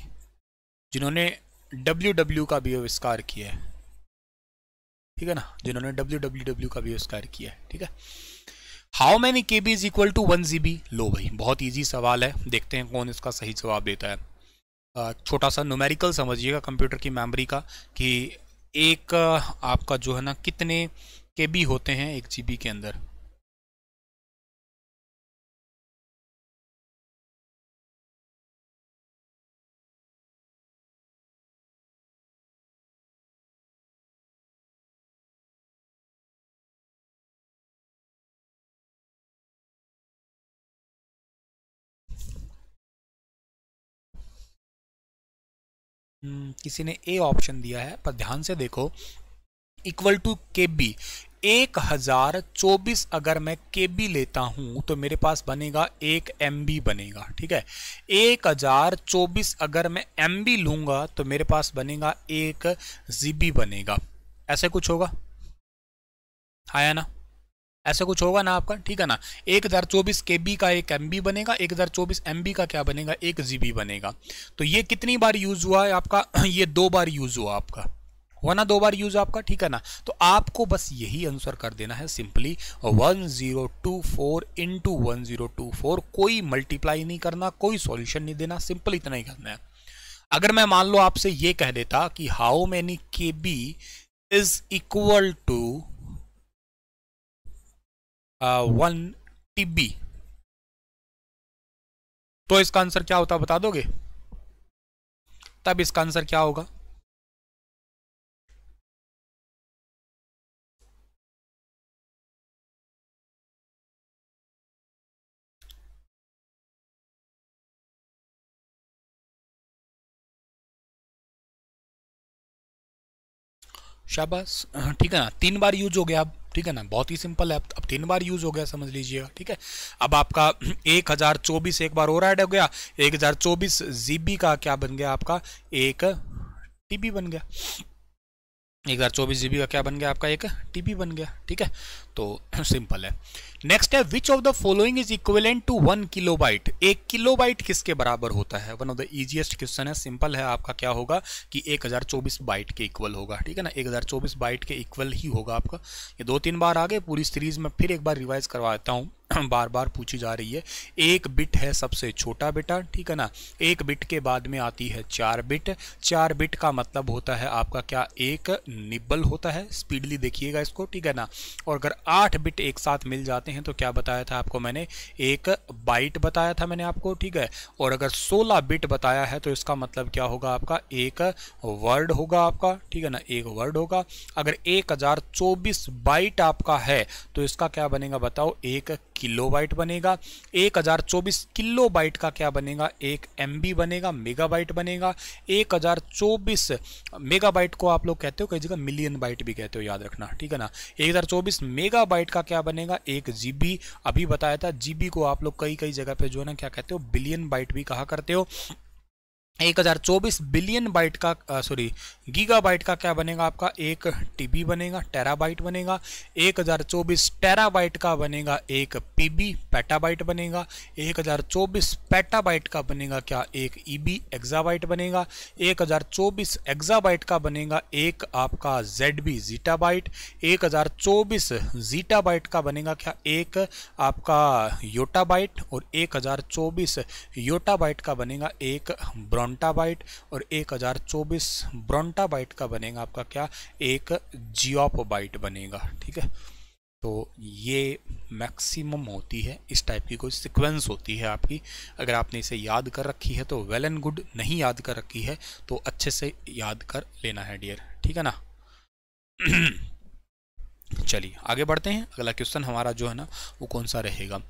जिन्होंने डब्ल्यू डब्ल्यू का भी आविष्कार किया है ठीक है ना जिन्होंने डब्ल्यू डब्ल्यू डब्ल्यू का भी आविष्कार किया है ठीक है how many K B is equal to one G B लो भाई बहुत ईजी सवाल है देखते हैं कौन इसका सही जवाब देता है छोटा सा नोमेरिकल समझिएगा कंप्यूटर की मेमोरी का कि एक आपका जो है ना कितने के बी होते हैं एक जी बी के अंदर हम्म, किसी ने ए ऑप्शन दिया है पर ध्यान से देखो इक्वल टू के बी एक हजार चौबीस अगर मैं के बी लेता हूं तो मेरे पास बनेगा एक एम बी बनेगा ठीक है एक हजार चौबीस अगर मैं एम बी लूंगा तो मेरे पास बनेगा एक जी बी बनेगा ऐसे कुछ होगा आया ना ऐसा कुछ होगा ना आपका ठीक है ना एक हज़ार चौबीस के बी का एक एम बी बनेगा एक हज़ार चौबीस एम बी का क्या बनेगा एक जी बी बनेगा तो ये कितनी बार यूज़ हुआ है आपका ये दो बार यूज़ हुआ आपका हुआ ना दो बार यूज आपका ठीक है ना तो आपको बस यही आंसर कर देना है simply one zero two four into one zero two four कोई मल्टीप्लाई नहीं करना कोई सॉल्यूशन नहीं देना सिंपल इतना ही करना है अगर मैं मान लो आपसे ये कह देता कि how many K B is equal to one uh, TB तो इसका आंसर क्या होता बता दोगे तब इसका आंसर क्या होगा शाबाश ठीक है ना तीन बार यूज हो गया अब ठीक है ना बहुत ही सिंपल है अब तीन बार यूज़ हो गया समझ लीजिएगा ठीक है अब आपका एक हज़ार चौबीस एक बार और ऐड हो गया एक हज़ार चौबीस जीबी का क्या बन गया आपका एक टीबी बन गया एक हज़ार चौबीस जीबी का क्या बन गया आपका एक टीबी बन गया ठीक है तो सिंपल है नेक्स्ट है which of the following is equivalent to one kilobyte एक किलो बाइट किसके बराबर होता है one of the easiest question है सिंपल है आपका क्या होगा कि 1024 बाइट के इक्वल होगा ठीक है ना 1024 बाइट के इक्वल ही होगा आपका ये दो तीन बार आगे पूरी सीरीज में फिर एक बार रिवाइज करवाता हूँ बार बार पूछी जा रही है एक बिट है सबसे छोटा बेटा ठीक है ना एक बिट के बाद में आती है चार बिट चार बिट का मतलब होता है आपका क्या एक निब्बल होता है स्पीडली देखिएगा इसको ठीक है ना और अगर आठ बिट एक साथ मिल जाते हैं तो क्या बताया था आपको मैंने एक बाइट बताया था मैंने आपको ठीक है और अगर सोलह बिट बताया है तो इसका मतलब क्या होगा आपका एक वर्ड होगा आपका ठीक है ना एक वर्ड होगा अगर एक हजार चौबीस बाइट आपका है तो इसका क्या बनेगा बताओ एक किलो बाइट बनेगा एक हजार चौबीस किलो बाइट का क्या बनेगा एक एम बनेगा मेगा बाइट बनेगा एक हजार चौबीस मेगा बाइट को आप लोग कहते हो कई जगह मिलियन बाइट भी कहते हो याद रखना ठीक है ना एक हजार चौबीस मेगा गीगाबाइट का क्या बनेगा एक जीबी अभी बताया था जीबी को आप लोग कई कई जगह पे जो है ना क्या कहते हो बिलियन बाइट भी कहा करते हो एक हज़ार चौबीस बिलियन बाइट का सॉरी गीगा बाइट का क्या बनेगा आपका एक टीबी बनेगा टेराबाइट बनेगा एक हज़ार चौबीस टेराबाइट का बनेगा एक पीबी पेटाबाइट बनेगा एक हज़ार चौबीस पेटाबाइट का बनेगा क्या एक ईबी एक्जाबाइट बनेगा एक हज़ार चौबीस एक्जाबाइट का बनेगा एक आपका जेड बी जीटाबाइट एक हज़ार चौबीस जीटाबाइट का बनेगा क्या एक आपका योटाबाइट और एक हज़ार चौबीस योटाबाइट का बनेगा एक ब्रॉन ब्रोंटाबाइट और एक हज़ार 1024 ब्रोंटाबाइट का बनेगा आपका क्या एक जियोपोबाइट बनेगा ठीक है तो ये मैक्सिमम होती है इस टाइप की कोई सीक्वेंस होती है आपकी अगर आपने इसे याद कर रखी है तो वेल एंड गुड नहीं याद कर रखी है तो अच्छे से याद कर लेना है डियर ठीक है ना चलिए आगे बढ़ते हैं अगला क्वेश्चन हमारा जो है ना वो कौन सा रहेगा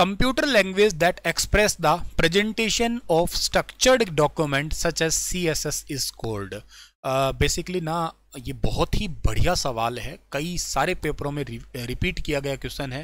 computer language that express the presentation of structured document such as css is called basically uh, ना ये बहुत ही बढ़िया सवाल है कई सारे पेपरों में रिपीट किया गया क्वेश्चन है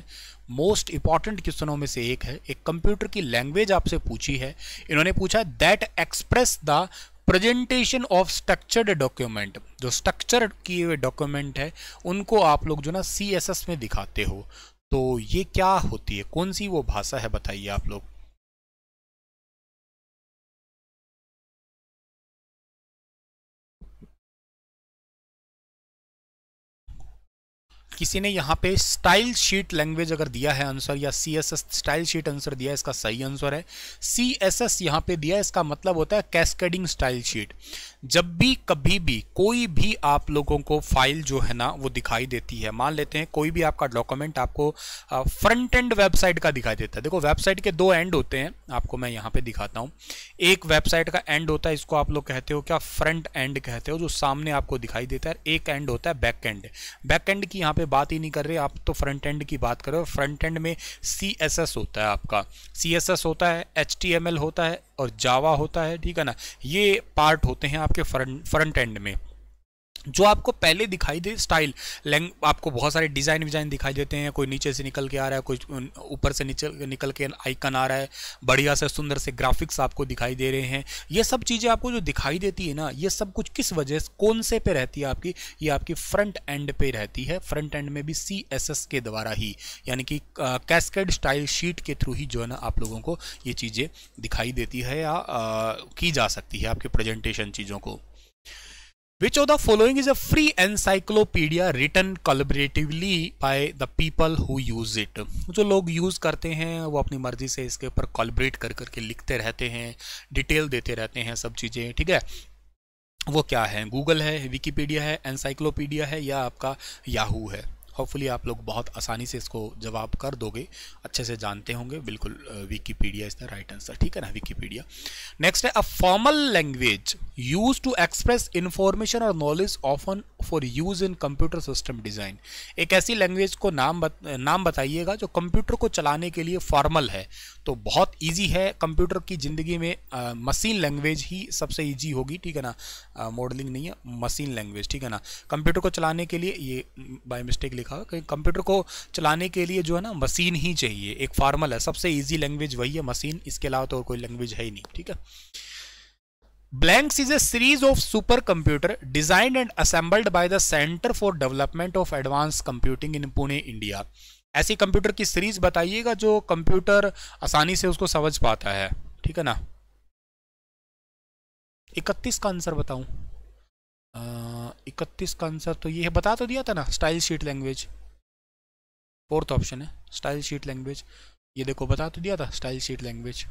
मोस्ट इंपॉर्टेंट क्वेश्चनों में से एक है एक कंप्यूटर की लैंग्वेज आपसे पूछी है इन्होंने पूछा that express the presentation of structured document जो स्ट्रक्चर किए हुए डॉक्यूमेंट है उनको आप लोग जो ना सी में दिखाते हो तो ये क्या होती है कौन सी वो भाषा है बताइए आप लोग किसी ने यहाँ पे स्टाइल शीट लैंग्वेज अगर दिया है आंसर या C S S style sheet answer दिया है इसका सही आंसर है सी एस एस यहाँ पे दिया है इसका मतलब होता है कैस्केडिंग स्टाइल शीट जब भी कभी भी कोई भी आप लोगों को फाइल जो है ना वो दिखाई देती है मान लेते हैं कोई भी आपका डॉक्यूमेंट आपको फ्रंट एंड वेबसाइट का दिखाई देता है देखो वेबसाइट के दो एंड होते हैं आपको मैं यहाँ पे दिखाता हूँ एक वेबसाइट का एंड होता है इसको आप लोग कहते हो क्या फ्रंट एंड कहते हो जो सामने आपको दिखाई देता है एक एंड होता है बैक एंड बैक एंड की यहाँ पे में बात ही नहीं कर रहे आप तो फ्रंट एंड की बात कर रहे हो फ्रंट एंड में सी एस एस होता है आपका सी एस एस होता है एच टी एम एल होता है और जावा होता है ठीक है ना ये पार्ट होते हैं आपके फ्रंट फ्रंट एंड में जो आपको पहले दिखाई दे स्टाइल लैंग आपको बहुत सारे डिज़ाइन विजाइन दिखाई देते हैं कोई नीचे से निकल के आ रहा है कोई ऊपर से नीचे निकल के आइकन आ रहा है बढ़िया से सुंदर से ग्राफिक्स आपको दिखाई दे रहे हैं ये सब चीज़ें आपको जो दिखाई देती है ना ये सब कुछ किस वजह से कौन से पे रहती है आपकी ये आपकी फ्रंट एंड पे रहती है फ्रंट एंड में भी सी के द्वारा ही यानी कि कैसकेड स्टाइल शीट के थ्रू ही जो है ना आप लोगों को ये चीज़ें दिखाई देती है या आ, की जा सकती है आपके प्रेजेंटेशन चीज़ों को Which of the following is a free encyclopedia written collaboratively by the people who use it? जो लोग use करते हैं वो अपनी मर्जी से इसके ऊपर collaborate कर करके लिखते रहते हैं detail देते रहते हैं सब चीज़ें ठीक है वो क्या है Google है Wikipedia है encyclopedia है या आपका Yahoo है होपफुली आप लोग बहुत आसानी से इसको जवाब कर दोगे अच्छे से जानते होंगे बिल्कुल Wikipedia is the right answer ठीक है ना विकीपीडिया नेक्स्ट है a formal language use to express information और knowledge often for use in computer system design एक ऐसी लैंग्वेज को नाम बत, नाम बताइएगा जो कंप्यूटर को चलाने के लिए फॉर्मल है तो बहुत इजी है कंप्यूटर की ज़िंदगी में मशीन लैंग्वेज ही सबसे इजी होगी ठीक है ना मॉडलिंग नहीं है मशीन लैंग्वेज ठीक है ना कंप्यूटर को चलाने के लिए ये बाय मिस्टेक लिखा हुआ कंप्यूटर को चलाने के लिए जो है ना मशीन ही चाहिए एक फार्मल है सबसे ईजी लैंग्वेज वही है मशीन इसके अलावा तो और कोई लैंग्वेज है ही नहीं ठीक है Blanks is a series of supercomputer designed and assembled by the Center for Development of Advanced Computing in Pune, India. ऐसी कंप्यूटर की सीरीज बताइएगा जो कंप्यूटर आसानी से उसको समझ पाता है ठीक है ना इकतीस का आंसर बताऊं इकतीस का आंसर तो ये बता तो दिया था ना style sheet language fourth option है स्टाइल शीट लैंग्वेज ये देखो बता तो दिया था style sheet language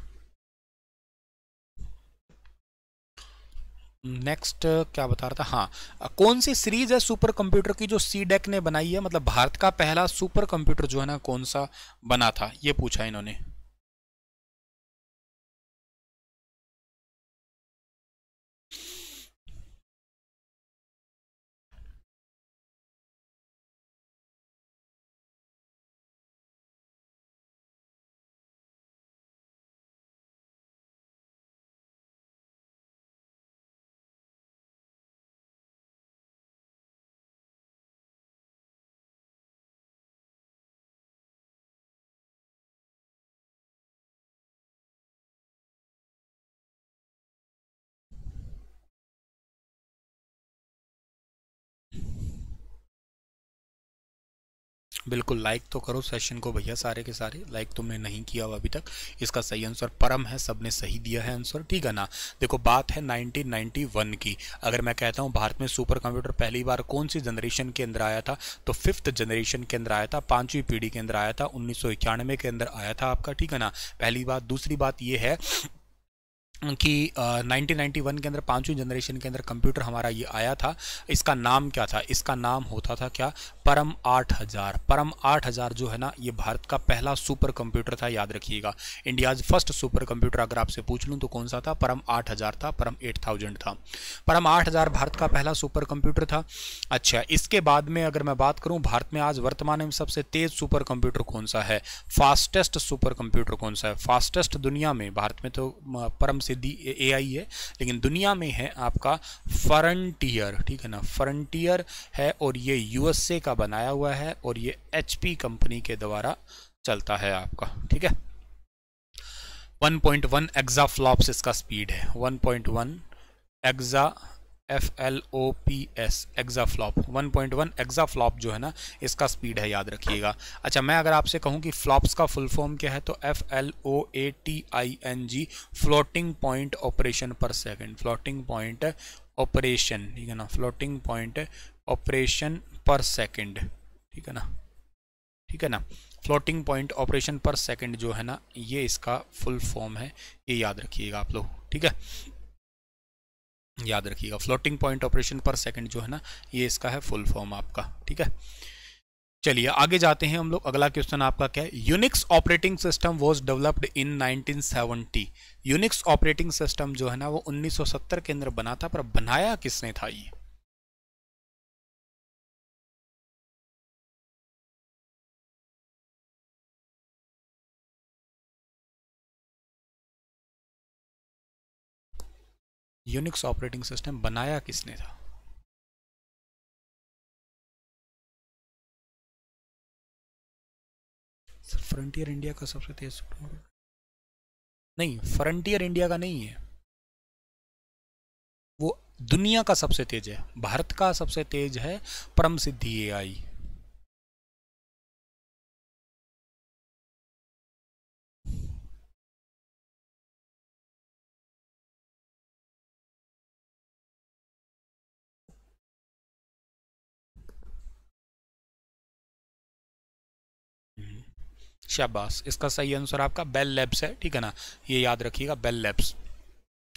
next uh, क्या बता रहा था हाँ कौन सी सीरीज है सुपर कंप्यूटर की जो सी डेक e ने बनाई है मतलब भारत का पहला सुपर कंप्यूटर जो है ना कौन सा बना था ये पूछा इन्होंने बिल्कुल लाइक तो करो सेशन को भैया सारे के सारे लाइक तुमने नहीं किया हुआ अभी तक इसका सही आंसर परम है सबने सही दिया है आंसर ठीक है ना देखो बात है 1991 की अगर मैं कहता हूँ भारत में सुपर कंप्यूटर पहली बार कौन सी जनरेशन के अंदर आया था तो फिफ्थ जनरेशन के अंदर आया था पाँचवीं पीढ़ी के अंदर आया था उन्नीस के अंदर आया था आपका ठीक है ना पहली बात दूसरी बात यह है कि uh, 1991 के अंदर पांचवी जनरेशन के अंदर कंप्यूटर हमारा ये आया था इसका नाम क्या था इसका नाम होता था क्या परम 8000 परम 8000 जो है ना ये भारत का पहला सुपर कंप्यूटर था याद रखिएगा इंडियाज फर्स्ट सुपर कंप्यूटर अगर आपसे पूछ लूँ तो कौन सा था परम 8000 था परम 8000 था परम 8000 भारत का पहला सुपर कंप्यूटर था अच्छा इसके बाद में अगर मैं बात करूँ भारत में आज वर्तमान में सबसे तेज़ सुपर कंप्यूटर कौन सा है फास्टेस्ट सुपर कंप्यूटर कौन सा है फास्टेस्ट दुनिया में भारत में तो परम से दी ए आई है लेकिन दुनिया में है आपका फ्रंटियर ठीक है ना फ्रंटियर है और ये यूएसए का बनाया हुआ है और ये एचपी कंपनी के द्वारा चलता है आपका ठीक है 1.1 पॉइंट वन इसका स्पीड है 1.1 exa F L O P S exaflop exa exaflop जो है ना इसका स्पीड है याद रखिएगा अच्छा मैं अगर आपसे कहूँ कि फ्लॉप्स का फुल फॉर्म क्या है तो F L O A T I N G floating point operation per second floating point operation ठीक है ना floating point operation per second ठीक है ना ठीक है ना floating point operation per second जो है ना ये इसका फुल फॉर्म है ये याद रखिएगा आप लोग ठीक है याद रखिएगा floating point operation per second जो है ना ये इसका है फुल फॉर्म आपका ठीक है चलिए आगे जाते हैं हम लोग अगला क्वेश्चन आपका क्या है Unix operating system was developed in 1970 Unix operating system जो है ना वो 1970 के अंदर बना था पर बनाया किसने था ये यूनिक्स ऑपरेटिंग सिस्टम बनाया किसने था फ्रंटियर इंडिया का सबसे तेज नहीं फ्रंटियर इंडिया का नहीं है वो दुनिया का सबसे तेज है भारत का सबसे तेज है परम सिद्धि ए आई शाबाश इसका सही आंसर आपका बेल लैब्स है ठीक है ना ये याद रखिएगा बेल लैब्स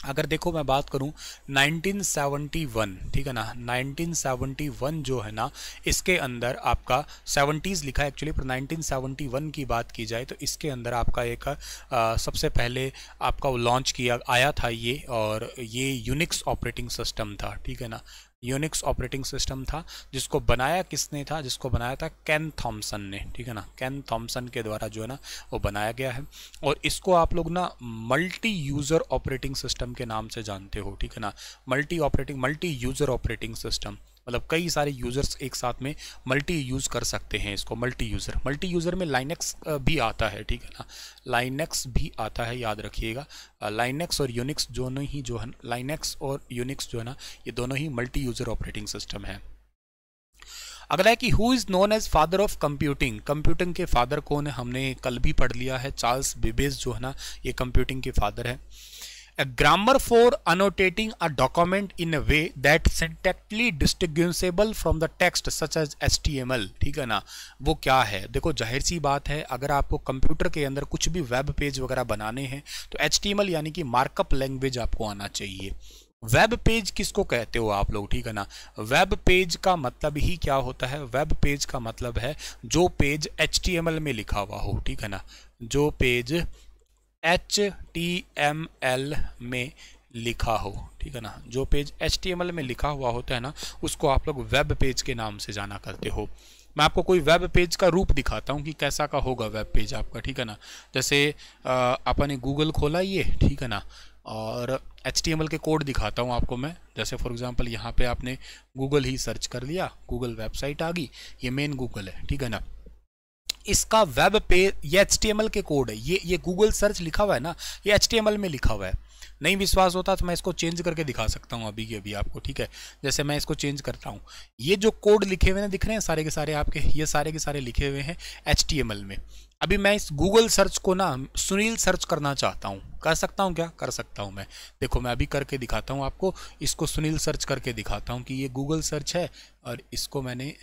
अगर देखो मैं बात करूं 1971 ठीक है ना 1971 जो है ना इसके अंदर आपका 70s लिखा है एक्चुअली पर 1971 की बात की जाए तो इसके अंदर आपका एक आ, सबसे पहले आपका लॉन्च किया आया था ये और ये यूनिक्स ऑपरेटिंग सिस्टम था ठीक है ना यूनिक्स ऑपरेटिंग सिस्टम था जिसको बनाया किसने था जिसको बनाया था कैन थॉम्सन ने ठीक है ना कैन थॉम्सन के द्वारा जो है ना वो बनाया गया है और इसको आप लोग ना मल्टी यूज़र ऑपरेटिंग सिस्टम के नाम से जानते हो ठीक है ना multi operating multi user operating system मतलब कई सारे यूज़र्स एक साथ में मल्टी यूज़ कर सकते हैं इसको मल्टी यूज़र मल्टी यूज़र में लाइनेक्स भी आता है ठीक है ना लाइनेक्स भी आता है याद रखिएगा लाइनेक्स और यूनिक्स दोनों ही जो है लाइनेक्स और यूनिक्स जो है ना ये दोनों ही मल्टी यूज़र ऑपरेटिंग सिस्टम है अगला है कि who is known as father of computing computing के फादर कौन है हमने कल भी पढ़ लिया है चार्ल्स बेबेज जो है ना ये कंप्यूटिंग के फादर है A grammar for annotating a document in a way that syntactically distinguishable from the text such as HTML ठीक है ना वो क्या है देखो जाहिर सी बात है अगर आपको कंप्यूटर के अंदर कुछ भी वेब पेज वगैरह बनाने हैं तो एच टी एम एल यानी कि मार्कअप लैंग्वेज आपको आना चाहिए वेब पेज किसको कहते हो आप लोग ठीक है ना वेब पेज का मतलब ही क्या होता है वेब पेज का मतलब है जो page H T M L में लिखा हुआ हो ठीक है ना जो page H T M L में लिखा हो ठीक है ना जो page H T M L में लिखा हुआ होता है ना उसको आप लोग वेब पेज के नाम से जाना करते हो मैं आपको कोई वेब पेज का रूप दिखाता हूँ कि कैसा का होगा वेब पेज आपका ठीक है ना जैसे आपने गूगल खोला ये ठीक है ना और एच के कोड दिखाता हूँ आपको मैं जैसे फॉर एग्जांपल यहाँ पे आपने गूगल ही सर्च कर लिया गूगल वेबसाइट आ गई ये मेन गूगल है ठीक है ना इसका वेब पेज ये एच के कोड है ये ये गूगल सर्च लिखा हुआ है ना ये एच में लिखा हुआ है नहीं विश्वास होता तो मैं इसको चेंज करके दिखा सकता हूँ अभी अभी आपको ठीक है जैसे मैं इसको चेंज करता हूँ ये जो कोड लिखे हुए हैं दिख रहे हैं सारे के सारे आपके ये सारे के सारे लिखे हुए हैं एच में अभी मैं इस गूगल सर्च को ना सुनील सर्च करना चाहता हूँ कर सकता हूँ क्या कर सकता हूँ मैं देखो मैं अभी करके दिखाता हूँ आपको इसको सुनील सर्च करके दिखाता हूँ कि ये गूगल सर्च है और इसको मैंने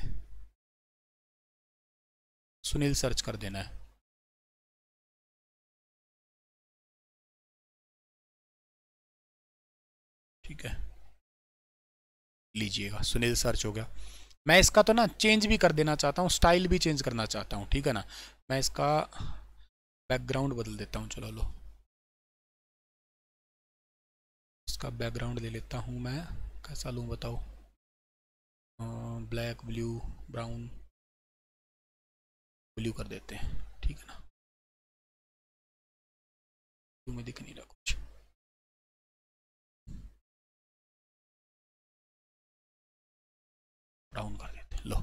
सुनील सर्च कर देना है ठीक है लीजिएगा सुनील सर्च हो गया मैं इसका तो ना चेंज भी कर देना चाहता हूँ स्टाइल भी चेंज करना चाहता हूँ ठीक है ना मैं इसका बैकग्राउंड बदल देता हूँ चलो लो इसका बैकग्राउंड ले लेता हूँ मैं कैसा लूँ बताओ ब्लैक ब्लू ब्राउन ब्लू कर देते हैं ठीक है ना ब्लू में दिख नहीं रहा कुछ डाउन कर देते हैं लो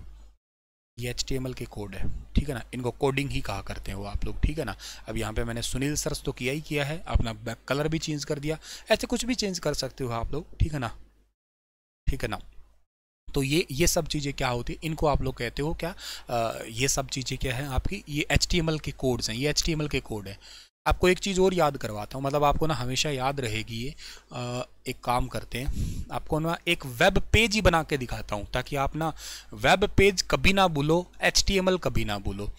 ये एच के कोड है ठीक है ना इनको कोडिंग ही कहा करते हैं वो आप लोग ठीक है ना अब यहाँ पे मैंने सुनील सर्च तो किया ही किया है अपना बैक कलर भी चेंज कर दिया ऐसे कुछ भी चेंज कर सकते हो आप लोग ठीक है ना ठीक है ना तो ये ये सब चीज़ें क्या होती है इनको आप लोग कहते हो क्या आ, ये सब चीज़ें क्या है आपकी ये एच के कोड्स हैं ये एच के कोड हैं आपको एक चीज़ और याद करवाता हूँ मतलब आपको ना हमेशा याद रहेगी ये एक काम करते हैं आपको ना एक वेब पेज ही बना के दिखाता हूँ ताकि आप ना वेब पेज कभी ना भूलो एच कभी ना भूलो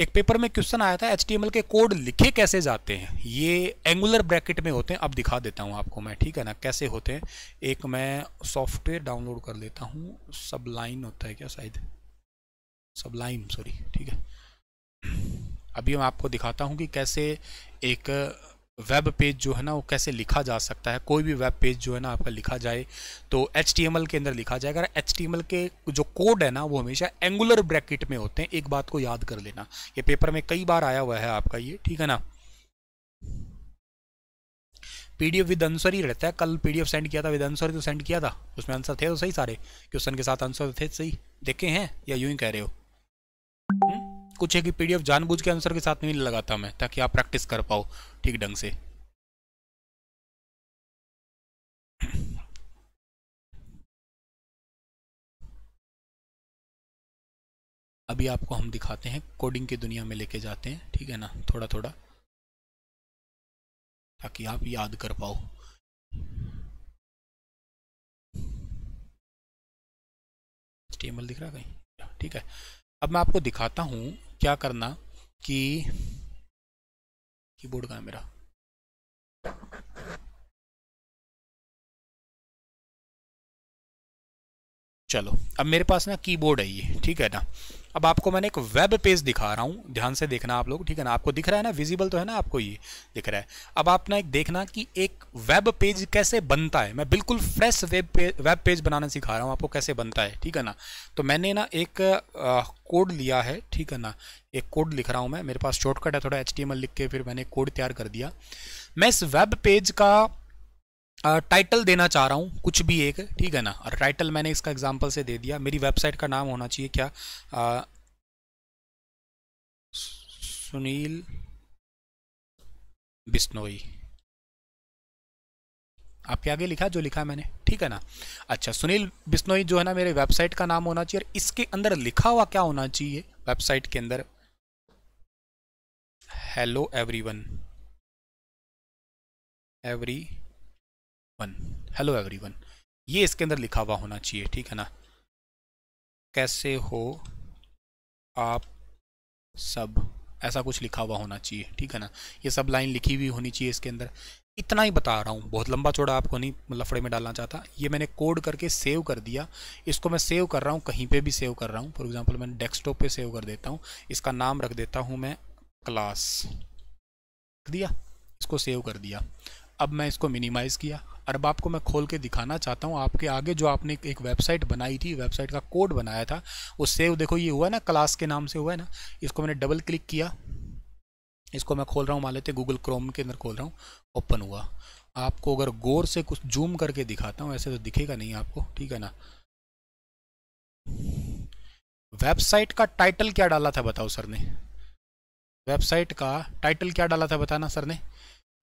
एक पेपर में क्वेश्चन आया था एच के कोड लिखे कैसे जाते हैं ये एंगुलर ब्रैकेट में होते हैं अब दिखा देता हूँ आपको मैं ठीक है ना कैसे होते हैं एक मैं सॉफ्टवेयर डाउनलोड कर लेता हूँ सब लाइन होता है क्या शायद सब लाइन सॉरी ठीक है अभी मैं आपको दिखाता हूँ कि कैसे एक वेब पेज जो है ना वो कैसे लिखा जा सकता है कोई भी वेब पेज जो है ना आपका लिखा जाए तो एच के अंदर लिखा जाएगा एच के जो कोड है ना वो हमेशा एंगुलर ब्रैकेट में होते हैं एक बात को याद कर लेना ये पेपर में कई बार आया हुआ है आपका ये ठीक है ना पीडीएफ विद आंसर ही रहता है कल पीडीएफ सेंड किया था विद आंसर तो सेंड किया था उसमें आंसर थे तो सही सारे क्वेश्चन के साथ आंसर थे तो सही देखे हैं या यूं ही कह रहे हो हुँ? हम्म? कुछ है कि पीडीएफ जानबूझ के आंसर के साथ नहीं लगाता मैं ताकि आप प्रैक्टिस कर पाओ ठीक ढंग से अभी आपको हम दिखाते हैं कोडिंग की दुनिया में लेके जाते हैं ठीक है ना थोड़ा थोड़ा ताकि आप याद कर पाओ दिख रहा कहीं ठीक है अब मैं आपको दिखाता हूं क्या करना कि कीबोर्ड का मेरा चलो अब मेरे पास ना कीबोर्ड है ये ठीक है ना अब आपको मैंने एक वेब पेज दिखा रहा हूँ ध्यान से देखना आप लोग ठीक है ना आपको दिख रहा है ना विजिबल तो है ना आपको ये दिख रहा है अब आप ना एक देखना कि एक वेब पेज कैसे बनता है मैं बिल्कुल फ्रेश वेब पे, वेब पेज बनाना सिखा रहा हूँ आपको कैसे बनता है ठीक है ना तो मैंने ना एक कोड लिया है ठीक है ना एक कोड लिख रहा हूँ मैं मेरे पास शॉर्टकट है थोड़ा एच लिख के फिर मैंने कोड तैयार कर दिया मैं इस वेब पेज का टाइटल देना चाह रहा हूँ कुछ भी एक ठीक है ना और टाइटल मैंने इसका एग्जाम्पल से दे दिया मेरी वेबसाइट का नाम होना चाहिए क्या आ, सुनील बिस्नोई आपके आगे लिखा जो लिखा मैंने ठीक है ना अच्छा सुनील बिस्नोई जो है ना मेरे वेबसाइट का नाम होना चाहिए और इसके अंदर लिखा हुआ क्या होना चाहिए वेबसाइट के अंदर hello everyone every one hello one ये इसके अंदर लिखा हुआ होना चाहिए ठीक है ना कैसे हो आप सब ऐसा कुछ लिखा हुआ होना चाहिए ठीक है ना ये सब लाइन लिखी हुई होनी चाहिए इसके अंदर इतना ही बता रहा हूँ बहुत लंबा चौड़ा आपको नहीं लफड़े मतलब में डालना चाहता ये मैंने कोड करके सेव कर दिया इसको मैं सेव कर रहा हूँ कहीं पे भी सेव कर रहा हूँ फॉर एग्जांपल मैं डेस्कटॉप पे सेव कर देता हूँ इसका नाम रख देता हूँ मैं क्लास दिया इसको सेव कर दिया अब मैं इसको मिनिमाइज़ किया अब आपको मैं खोल के दिखाना चाहता हूँ आपके आगे जो आपने एक वेबसाइट बनाई थी वेबसाइट का कोड बनाया था वो सेव देखो ये हुआ ना क्लास के नाम से हुआ है ना इसको मैंने डबल क्लिक किया इसको मैं खोल रहा हूँ मान लेते गूगल क्रोम के अंदर खोल रहा हूँ ओपन हुआ आपको अगर गौर से कुछ जूम करके दिखाता हूँ ऐसे तो दिखेगा नहीं आपको ठीक है ना वेबसाइट का टाइटल क्या डाला था बताओ सर ने वेबसाइट का टाइटल क्या डाला था बताना सर ने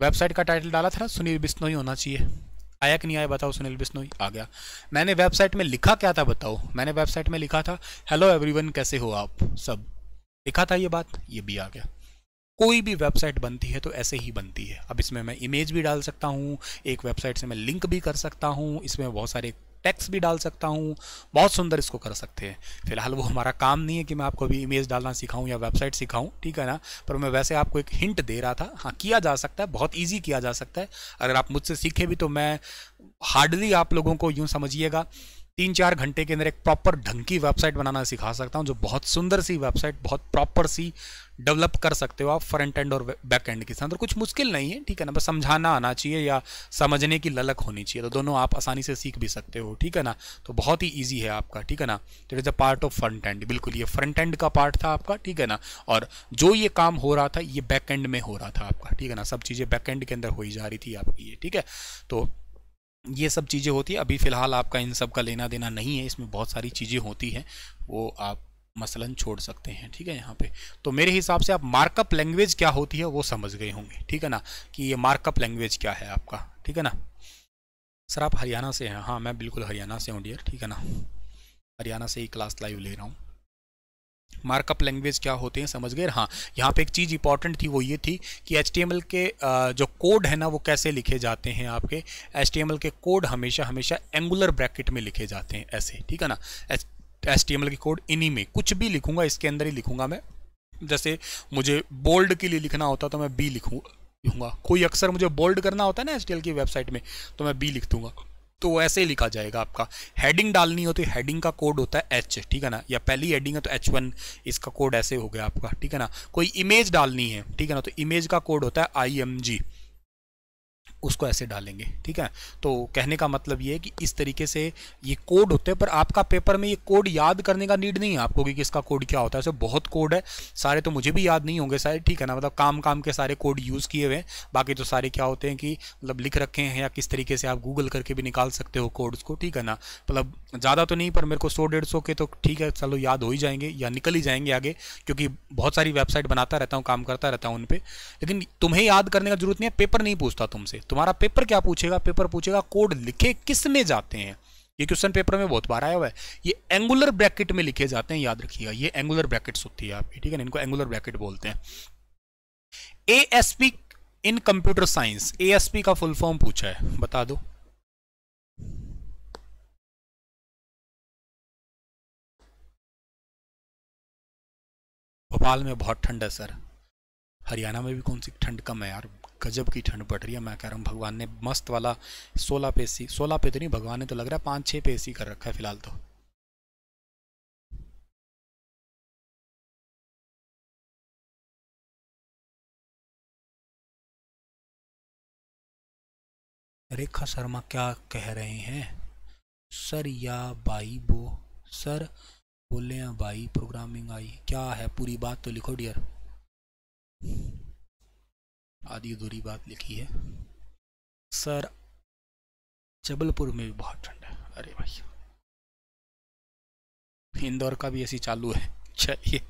वेबसाइट का टाइटल डाला था ना सुनील बिश्नोई होना चाहिए आया कि नहीं आया बताओ सुनील बिश्नोई आ गया मैंने वेबसाइट में लिखा क्या था बताओ मैंने वेबसाइट में लिखा था हेलो एवरीवन कैसे हो आप सब लिखा था ये बात ये भी आ गया कोई भी वेबसाइट बनती है तो ऐसे ही बनती है अब इसमें मैं इमेज भी डाल सकता हूँ एक वेबसाइट से मैं लिंक भी कर सकता हूँ इसमें बहुत सारे टेक्स्ट भी डाल सकता हूँ बहुत सुंदर इसको कर सकते हैं फिलहाल वो हमारा काम नहीं है कि मैं आपको अभी इमेज डालना सिखाऊँ या वेबसाइट सिखाऊँ ठीक है ना पर मैं वैसे आपको एक हिंट दे रहा था हाँ किया जा सकता है बहुत ईजी किया जा सकता है अगर आप मुझसे सीखे भी तो मैं हार्डली आप लोगों को यूँ समझिएगा तीन चार घंटे के अंदर एक प्रॉपर ढंग की वेबसाइट बनाना सिखा सकता हूँ जो बहुत सुंदर सी वेबसाइट बहुत प्रॉपर सी डेवलप कर सकते हो आप फ्रंट एंड और बैक एंड के साथ और कुछ मुश्किल नहीं है ठीक है ना बस समझाना आना चाहिए या समझने की ललक होनी चाहिए तो दोनों आप आसानी से सीख भी सकते हो ठीक है ना तो बहुत ही ईजी है आपका ठीक है ना it is a part of front end बिल्कुल ये फ्रंट एंड का पार्ट था आपका ठीक है ना और जो ये काम हो रहा था ये बैक एंड में हो रहा था आपका ठीक है ना सब चीज़ें बैक एंड के अंदर हो ही जा रही थी आपकी ये ठीक है तो ये सब चीज़ें होती है अभी फ़िलहाल आपका इन सब का लेना देना नहीं है इसमें बहुत सारी चीज़ें होती हैं वो आप मसलन छोड़ सकते हैं ठीक है यहाँ पे तो मेरे हिसाब से आप मार्कअप लैंग्वेज क्या होती है वो समझ गए होंगे ठीक है ना कि ये मार्कअप लैंग्वेज क्या है आपका ठीक है ना सर आप हरियाणा से हैं हाँ मैं बिल्कुल हरियाणा से हूँ डियर ठीक है ना हरियाणा से ही क्लास लाइव ले रहा हूँ मार्कअप लैंग्वेज क्या होते हैं समझ गए हाँ यहाँ पे एक चीज़ इंपॉर्टेंट थी वो ये थी कि एच के जो कोड है ना वो कैसे लिखे जाते हैं आपके एच के कोड हमेशा हमेशा एंगुलर ब्रैकेट में लिखे जाते हैं ऐसे ठीक है ना एच के कोड इन्हीं में कुछ भी लिखूंगा इसके अंदर ही लिखूंगा मैं जैसे मुझे बोल्ड के लिए लिखना होता तो मैं बी लिखूँ कोई अक्सर मुझे बोल्ड करना होता है ना एच की वेबसाइट में तो मैं बी लिख दूंगा तो ऐसे लिखा जाएगा आपका हेडिंग डालनी हो तो हेडिंग का कोड होता है एच ठीक है ना या पहली हेडिंग है तो एच वन इसका कोड ऐसे हो गया आपका ठीक है ना कोई इमेज डालनी है ठीक है ना तो इमेज का कोड होता है आई एम जी उसको ऐसे डालेंगे ठीक है तो कहने का मतलब ये है कि इस तरीके से ये कोड होते हैं पर आपका पेपर में ये कोड याद करने का नीड नहीं है आपको कि किसका कोड क्या होता है ऐसे बहुत कोड है सारे तो मुझे भी याद नहीं होंगे सारे ठीक है ना मतलब काम काम के सारे कोड यूज़ किए हुए हैं बाकी तो सारे क्या होते हैं कि मतलब लिख रखे हैं या किस तरीके से आप गूगल करके भी निकाल सकते हो कोड्स को ठीक है ना मतलब ज़्यादा तो नहीं पर मेरे को सौ डेढ़ सौ के तो ठीक है चलो याद हो ही जाएंगे या निकल ही जाएंगे आगे क्योंकि बहुत सारी वेबसाइट बनाता रहता हूँ काम करता रहता हूँ उन पर लेकिन तुम्हें याद करने का जरूरत नहीं है पेपर नहीं पूछता तुमसे तुम्हारा पेपर क्या पूछेगा पेपर पूछेगा कोड लिखे किसमें जाते हैं ये क्वेश्चन पेपर में बहुत बार आया हुआ है ये एंगुलर ब्रैकेट में लिखे जाते हैं याद रखिएगा ये एंगुलर ब्रैकेट होती है आपकी ठीक है ना इनको एंगुलर ब्रैकेट बोलते हैं A S P in computer science A S P का फुल फॉर्म पूछा है बता दो भोपाल में बहुत ठंड है सर हरियाणा में भी कौन सी ठंड कम है यार गजब की ठंड पड़ रही है मैं कह रहा हूँ भगवान ने मस्त वाला सोलह पे सी सोलह पे तो नहीं भगवान ने तो लग रहा है पाँच छः पे सी कर रखा है फिलहाल तो रेखा शर्मा क्या कह रहे हैं सर या भाई बो सर बोले हैं भाई प्रोग्रामिंग आई क्या है पूरी बात तो लिखो डियर आधी अधूरी बात लिखी है सर जबलपुर में भी बहुत ठंड है अरे भाई इंदौर का भी ऐसी चालू है चलिए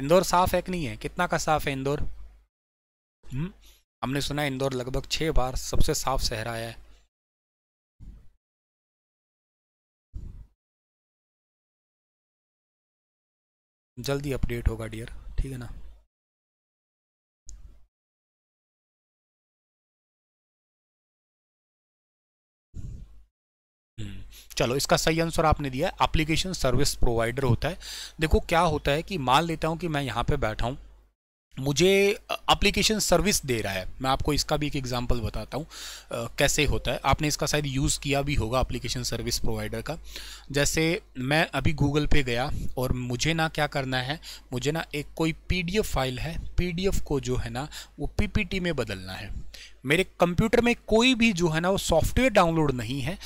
इंदौर साफ है कि नहीं है कितना का साफ है इंदौर हम्म हमने सुना इंदौर लगभग छह बार सबसे साफ शहर आया है जल्दी अपडेट होगा डियर ठीक है ना चलो इसका सही आंसर आपने दिया है एप्लीकेशन सर्विस प्रोवाइडर होता है देखो क्या होता है कि मान लेता हूँ कि मैं यहाँ पे बैठा हूँ मुझे एप्लीकेशन सर्विस दे रहा है मैं आपको इसका भी एक एग्जांपल बताता हूँ कैसे होता है आपने इसका शायद यूज़ किया भी होगा एप्लीकेशन सर्विस प्रोवाइडर का जैसे मैं अभी गूगल पे गया और मुझे ना क्या करना है मुझे ना एक कोई पीडीएफ फाइल है पीडीएफ को जो है ना वो पीपीटी में बदलना है मेरे कंप्यूटर में कोई भी जो है ना वो सॉफ्टवेयर डाउनलोड नहीं है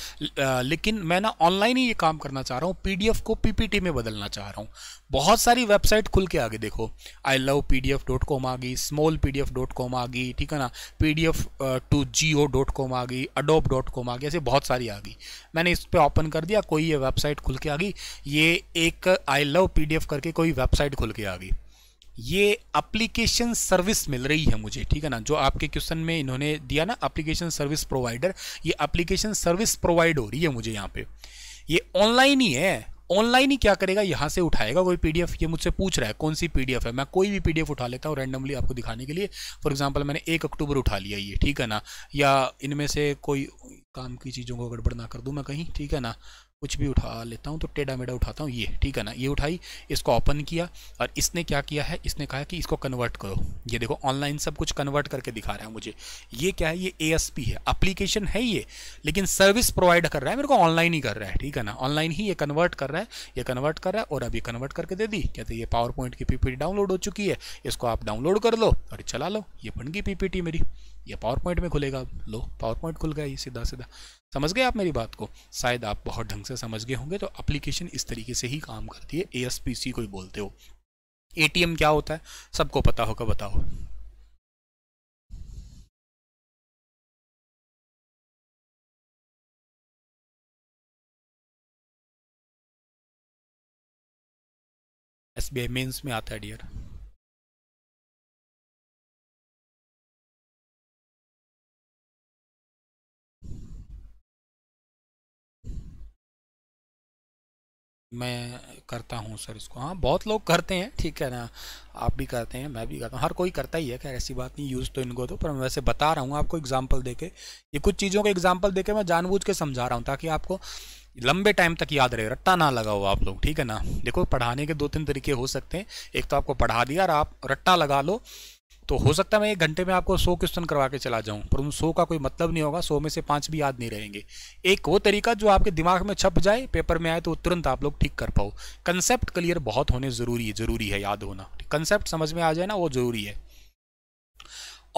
लेकिन मैं ना ऑनलाइन ही ये काम करना चाह रहा हूँ पीडीएफ को पीपीटी में बदलना चाह रहा हूँ बहुत सारी वेबसाइट खुल के आगे देखो I love P D F dot com आ गई small P D F dot com आ गई ठीक है ना P D F two G O dot com आ गई अडोप डॉट कॉम आ गई ऐसे बहुत सारी आ गई मैंने इस पर ओपन कर दिया कोई ये वेबसाइट खुल के आ गई ये एक I love P D F करके कोई वेबसाइट खुल के आ गई ये अप्लीकेशन सर्विस मिल रही है मुझे ठीक है ना जो आपके क्वेश्चन में इन्होंने दिया ना अप्लीकेशन सर्विस प्रोवाइडर ये अप्लीकेशन सर्विस प्रोवाइड हो रही है मुझे यहाँ पे ये ऑनलाइन ही है ऑनलाइन ही क्या करेगा यहाँ से उठाएगा कोई पीडीएफ ये मुझसे पूछ रहा है कौन सी पीडीएफ है मैं कोई भी पीडीएफ उठा लेता हूँ रैंडमली आपको दिखाने के लिए फॉर एग्जांपल मैंने एक अक्टूबर उठा लिया ये ठीक है ना या इनमें से कोई काम की चीज़ों को गड़बड़ ना कर दूँ मैं कहीं ठीक है ना कुछ भी उठा लेता हूँ तो टेढ़ा मेढ़ा उठाता हूँ ये ठीक है ना ये उठाई इसको ओपन किया और इसने क्या किया है इसने कहा कि इसको कन्वर्ट करो ये देखो ऑनलाइन सब कुछ कन्वर्ट करके दिखा रहा है मुझे ये क्या है ये ए है अप्लीकेशन है ये लेकिन सर्विस प्रोवाइड कर रहा है मेरे को ऑनलाइन ही कर रहा है ठीक है ना ऑनलाइन ही ये कन्वर्ट कर रहा है ये कन्वर्ट कर रहा है और अभी कन्वर्ट करके दे दी कहते ये पावर पॉइंट की पी डाउनलोड हो चुकी है इसको आप डाउनलोड कर लो और चला लो ये बन गई पीपीटी मेरी ये पावर पॉइंट में खुलेगा लो पावर पॉइंट खुल गया ये सीधा सीधा समझ गए आप मेरी बात को शायद आप बहुत ढंग से समझ गए होंगे तो एप्लीकेशन इस तरीके से ही काम करती है ए एस पी सी को बोलते हो ए टी एम क्या होता है सबको पता होगा बताओ एस बी आई मेन्स में आता है डियर मैं करता हूँ सर इसको हाँ बहुत लोग करते हैं ठीक है ना आप भी करते हैं मैं भी करता हूँ हर कोई करता ही है खैर ऐसी बात नहीं यूज़ तो इनको तो पर मैं वैसे बता रहा हूँ आपको एग्जाम्पल देके ये कुछ चीज़ों के एग्जाम्पल देके मैं जानबूझ के समझा रहा हूँ ताकि आपको लंबे टाइम तक याद रहे रट्टा ना लगा आप लोग ठीक है ना देखो पढ़ाने के दो तीन तरीके हो सकते हैं एक तो आपको पढ़ा दिया और आप रट्टा लगा लो तो हो सकता है मैं एक घंटे में आपको सौ क्वेश्चन करवा के चला जाऊँ पर उन सौ का कोई मतलब नहीं होगा सौ में से पाँच भी याद नहीं रहेंगे एक वो तरीका जो आपके दिमाग में छप जाए पेपर में आए तो तुरंत आप लोग ठीक कर पाओ कंसेप्ट क्लियर बहुत होने ज़रूरी है ज़रूरी है याद होना कंसेप्ट समझ में आ जाए ना वो ज़रूरी है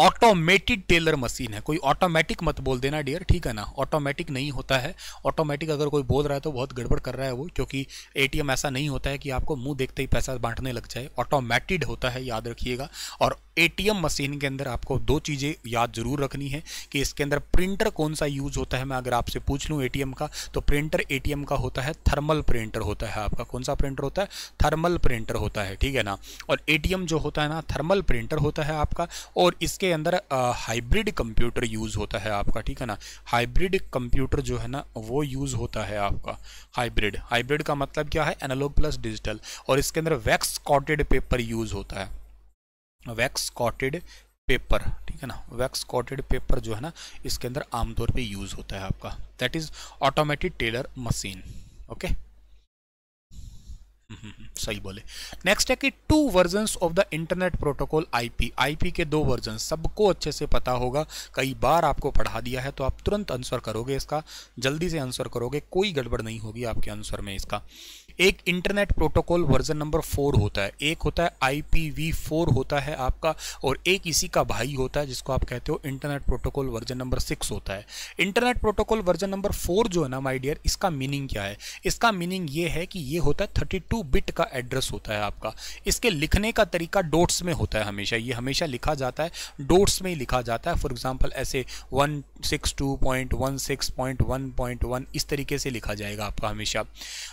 ऑटोमेटिक टेलर मशीन है कोई ऑटोमेटिक मत बोल देना डियर ठीक है ना ऑटोमेटिक नहीं होता है ऑटोमेटिक अगर कोई बोल रहा है तो बहुत गड़बड़ कर रहा है वो क्योंकि एटीएम ऐसा नहीं होता है कि आपको मुंह देखते ही पैसा बांटने लग जाए ऑटोमेटिड होता है याद रखिएगा और एटीएम मशीन के अंदर आपको दो चीज़ें याद जरूर रखनी है कि इसके अंदर प्रिंटर कौन सा यूज़ होता है मैं अगर आपसे पूछ लूँ ए का तो प्रिंटर ए का होता है थर्मल प्रिंटर होता है आपका कौन सा प्रिंटर होता है थर्मल प्रिंटर होता है ठीक है ना और ए जो होता है ना थर्मल प्रिंटर होता है आपका और इसके अंदर हाइब्रिड कंप्यूटर यूज़ होता है आपका ठीक है ना हाइब्रिड कंप्यूटर जो है ना वो यूज़ होता है आपका हाइब्रिड हाइब्रिड का मतलब क्या है एनालॉग प्लस डिजिटल और इसके अंदर वैक्स कॉटेड पेपर यूज़ होता है वैक्स कॉटेड पेपर ठीक है ना वैक्स कॉटेड पेपर जो है ना इसके अंदर आमतौर पर यूज़ होता है आपका that is automatic teller machine okay सही बोले नेक्स्ट है कि two version of the internet protocol IP IP के दो वर्जन सबको अच्छे से पता होगा कई बार आपको पढ़ा दिया है तो आप तुरंत आंसर करोगे इसका जल्दी से आंसर करोगे कोई गड़बड़ नहीं होगी आपके आंसर में इसका एक internet protocol version number four होता है एक होता है आई होता है आपका और एक इसी का भाई होता है जिसको आप कहते हो internet protocol version number six होता है internet protocol version number four जो है ना माई डियर इसका मीनिंग क्या है इसका मीनिंग ये है कि ये होता है थर्टी बिट का एड्रेस होता है आपका इसके लिखने का तरीका डोट्स में होता है हमेशा ये हमेशा लिखा जाता है डोट्स में ही लिखा जाता है फॉर एग्जाम्पल ऐसे one six two point one six point one point one इस तरीके से लिखा जाएगा आपका हमेशा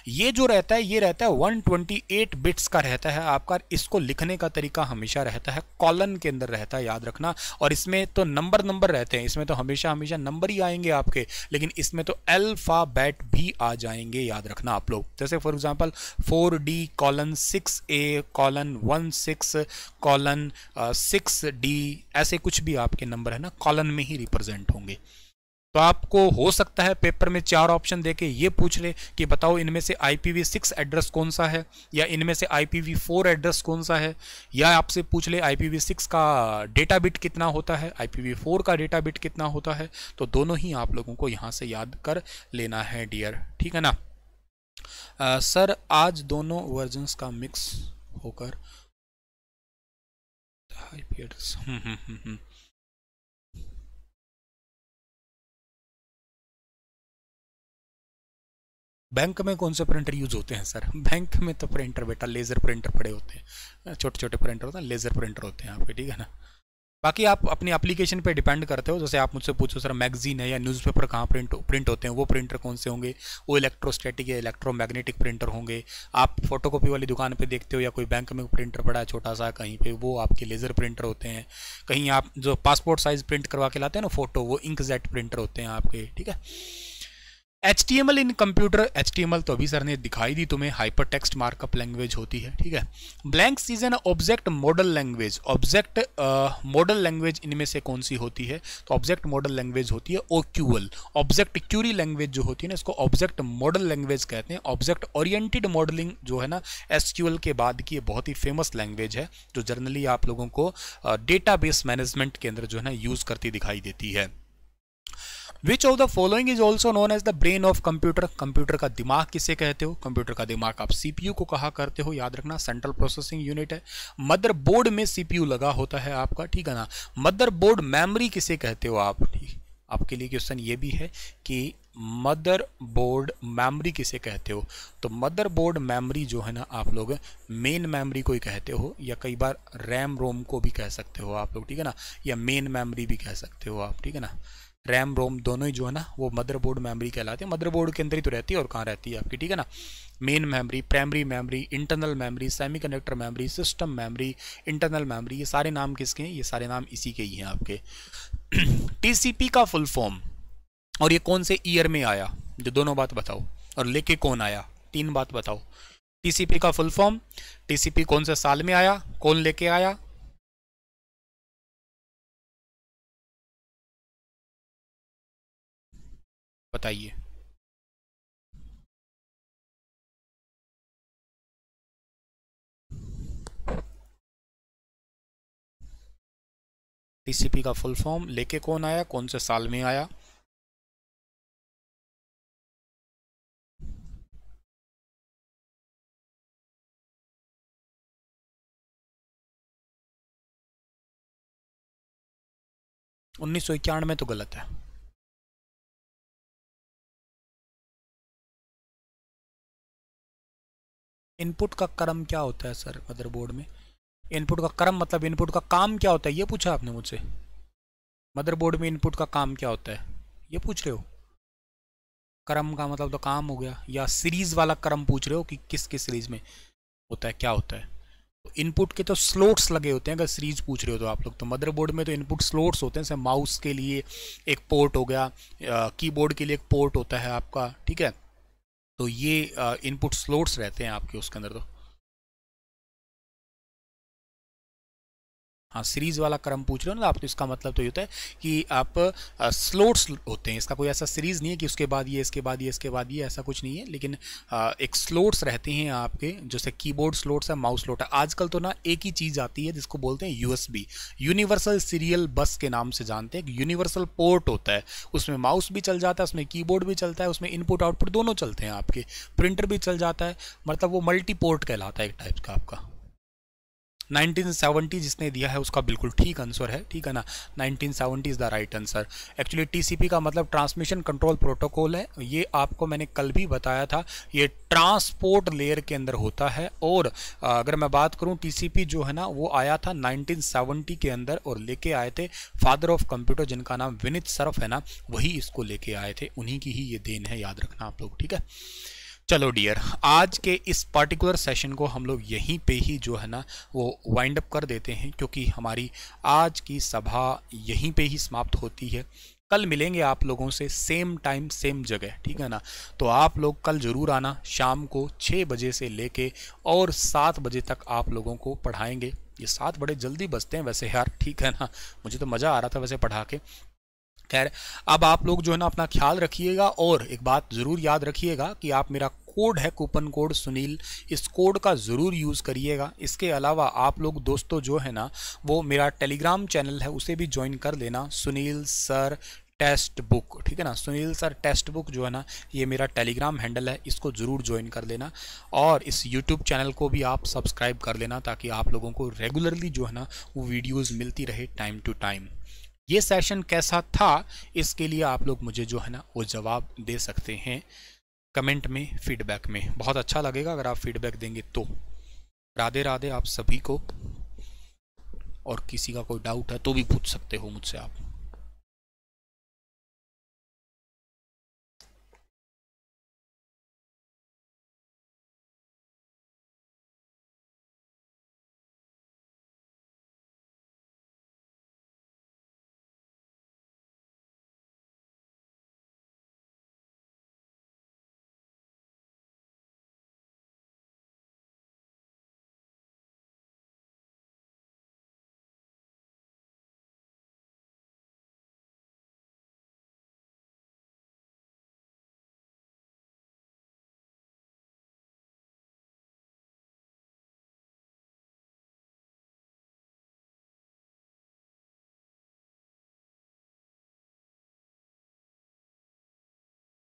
ये जो रहता है है ये रहता है 128 बिट्स का रहता है आपका इसको लिखने का तरीका हमेशा रहता है कॉलन के अंदर रहता है याद रखना और इसमें तो नंबर नंबर रहते हैं इसमें तो हमेशा हमेशा नंबर ही आएंगे आपके लेकिन इसमें तो अल्फ़ाबेट भी आ जाएंगे याद रखना आप लोग जैसे for example four D colon six A colon one six colon six D ऐसे कुछ भी आपके नंबर है ना कॉलन में ही रिप्रेजेंट होंगे तो आपको हो सकता है पेपर में चार ऑप्शन देके ये पूछ ले कि बताओ इनमें से आई सिक्स एड्रेस कौन सा है या इनमें से आई फोर एड्रेस कौन सा है या आपसे पूछ ले आई सिक्स का डेटा बिट कितना होता है आई फोर का डेटा बिट कितना होता है तो दोनों ही आप लोगों को यहाँ से याद कर लेना है डियर ठीक है ना आ, सर आज दोनों वर्जन्स का मिक्स होकर हम्म, हम्म, हम्म, बैंक में कौन से प्रिंटर यूज होते हैं सर बैंक में तो प्रिंटर बेटा लेज़र प्रिंटर पड़े होते हैं छोटे छोटे प्रिंटर होते हैं लेज़र प्रिंटर होते हैं यहाँ पे ठीक है ना बाकी आप अपनी एप्लीकेशन पे डिपेंड करते हो जैसे आप मुझसे पूछो सर मैगजीन है या न्यूज़पेपर कहाँ प्रिंट प्रिंट होते हैं वो प्रिंटर कौन से होंगे वो इलेक्ट्रोस्टैटिक या इलेक्ट्रोमैग्नेटिक प्रिंटर होंगे आप फोटोकॉपी वाली दुकान पे देखते हो या कोई बैंक में प्रिंटर पड़ा है छोटा सा कहीं पे वो आपके लेज़र प्रिंटर होते हैं कहीं आप जो पासपोर्ट साइज़ प्रिंट करवा के लाते हैं ना फोटो वो इंक प्रिंटर होते हैं आपके ठीक है H T M L in computer H T M L तो अभी सर ने दिखाई दी तुम्हें हाइपर टेक्स्ट मार्कअप लैंग्वेज होती है ठीक है blank is an object model language object model language इनमें से कौन सी होती है तो ऑब्जेक्ट मॉडल लैंग्वेज होती है O QL object query language जो होती है ना इसको ऑब्जेक्ट मॉडल लैंग्वेज कहते हैं ऑब्जेक्ट ओरिएंटेड मॉडलिंग जो है ना एस क्यू एल के बाद की बहुत ही फेमस लैंग्वेज है जो जनरली आप लोगों को डेटा बेस मैनेजमेंट के अंदर जो है ना यूज़ करती दिखाई देती है which of the following is also known as the brain of computer computer का दिमाग किसे कहते हो कंप्यूटर का दिमाग आप सीपीयू को कहा करते हो याद रखना सेंट्रल प्रोसेसिंग यूनिट है मदर बोर्ड में सीपीयू लगा होता है आपका ठीक है ना मदर बोर्ड मेमरी किसे कहते हो आप ठीक आपके लिए क्वेश्चन ये भी है कि मदर बोर्ड मेमरी किसे कहते हो तो मदर बोर्ड मेमरी जो है ना आप लोग मेन मेमरी को ही कहते हो या कई बार रैम रोम को भी कह सकते हो आप लोग ठीक है ना या मेन मेमरी भी कह सकते हो आप ठीक है ना रैम रोम दोनों ही जो है ना वो मदरबोर्ड मेमोरी कहलाती है मदरबोर्ड के अंदर ही तो रहती है और कहाँ रहती है आपकी ठीक है ना main memory primary memory internal memory semiconductor memory system memory internal memory ये सारे नाम किसके हैं ये सारे नाम इसी के ही हैं आपके टी का फुल फॉर्म और ये कौन से ईयर में आया जो दोनों बात बताओ और लेके कौन आया तीन बात बताओ टी का फुल फॉर्म टी कौन से साल में आया कौन लेके आया बताइए टीसीपी का फुल फॉर्म लेके कौन आया कौन से साल में आया उन्नीस सौ इक्यानवे तो गलत है इनपुट का क्रम क्या होता है सर मदरबोर्ड में इनपुट का क्रम मतलब इनपुट का काम क्या होता है ये पूछा आपने मुझसे मदरबोर्ड में इनपुट का काम क्या होता है ये पूछ रहे हो क्रम का मतलब तो काम हो गया या सीरीज़ वाला क्रम पूछ रहे हो कि किस किस सीरीज़ में होता है क्या होता है तो इनपुट के तो स्लोट्स लगे होते हैं अगर सीरीज पूछ रहे हो तो आप लोग तो मदरबोर्ड में तो इनपुट स्लोट्स होते हैं जैसे माउस के लिए एक पोर्ट हो गया कीबोर्ड के लिए एक पोर्ट होता है आपका ठीक है तो ये इनपुट स्लोट्स रहते हैं आपके उसके अंदर तो हाँ सीरीज़ वाला क्रम पूछ रहे हो ना तो आप तो इसका मतलब तो ये होता है कि आप स्लोट्स होते हैं इसका कोई ऐसा सीरीज़ नहीं है कि उसके बाद ये इसके बाद ये इसके बाद ये ऐसा कुछ नहीं है लेकिन आ, एक स्लोट्स रहते हैं आपके जैसे कीबोर्ड स्लोट्स है माउस स्लोट है आजकल तो ना एक ही चीज़ आती है जिसको बोलते हैं यू यूनिवर्सल सीरियल बस के नाम से जानते हैं यूनिवर्सल पोर्ट होता है उसमें माउस भी चल जाता है उसमें की भी चलता है उसमें इनपुट आउटपुट दोनों चलते हैं आपके प्रिंटर भी चल जाता है मतलब वो मल्टी पोर्ट कहलाता है एक टाइप का आपका 1970 जिसने दिया है उसका बिल्कुल ठीक आंसर है ठीक है ना 1970 is the right answer actually TCP का मतलब ट्रांसमिशन कंट्रोल प्रोटोकॉल है ये आपको मैंने कल भी बताया था ये ट्रांसपोर्ट लेयर के अंदर होता है और अगर मैं बात करूँ पी जो है ना वो आया था सेवेंटी के अंदर और लेके आए थे फादर ऑफ कंप्यूटर जिनका नाम विनित सरफ है ना वही इसको लेके आए थे उन्हीं की ही ये देन है याद रखना आप लोग ठीक है चलो डियर आज के इस पर्टिकुलर सेशन को हम लोग यहीं पे ही जो है ना वो वाइंड अप कर देते हैं क्योंकि हमारी आज की सभा यहीं पे ही समाप्त होती है कल मिलेंगे आप लोगों से सेम टाइम सेम जगह ठीक है ना तो आप लोग कल ज़रूर आना शाम को छः बजे से लेके और सात बजे तक आप लोगों को पढ़ाएंगे ये सात बड़े जल्दी बजते हैं वैसे यार ठीक है ना मुझे तो मज़ा आ रहा था वैसे पढ़ा के खैर अब आप लोग जो है ना अपना ख्याल रखिएगा और एक बात ज़रूर याद रखिएगा कि आप मेरा कोड है कूपन कोड सुनील इस कोड का ज़रूर यूज़ करिएगा इसके अलावा आप लोग दोस्तों जो है ना वो मेरा टेलीग्राम चैनल है उसे भी ज्वाइन कर लेना सुनील सर टेस्ट बुक ठीक है ना सुनील सर टेस्ट बुक जो है ना ये मेरा टेलीग्राम हैंडल है इसको ज़रूर ज्वाइन कर लेना और इस यूट्यूब चैनल को भी आप सब्सक्राइब कर लेना ताकि आप लोगों को रेगुलरली जो है ना वो वीडियोज़ मिलती रहे टाइम टू टाइम ये सेशन कैसा था इसके लिए आप लोग मुझे जो है ना वो जवाब दे सकते हैं कमेंट में फीडबैक में बहुत अच्छा लगेगा अगर आप फीडबैक देंगे तो राधे राधे आप सभी को और किसी का कोई डाउट है तो भी पूछ सकते हो मुझसे आप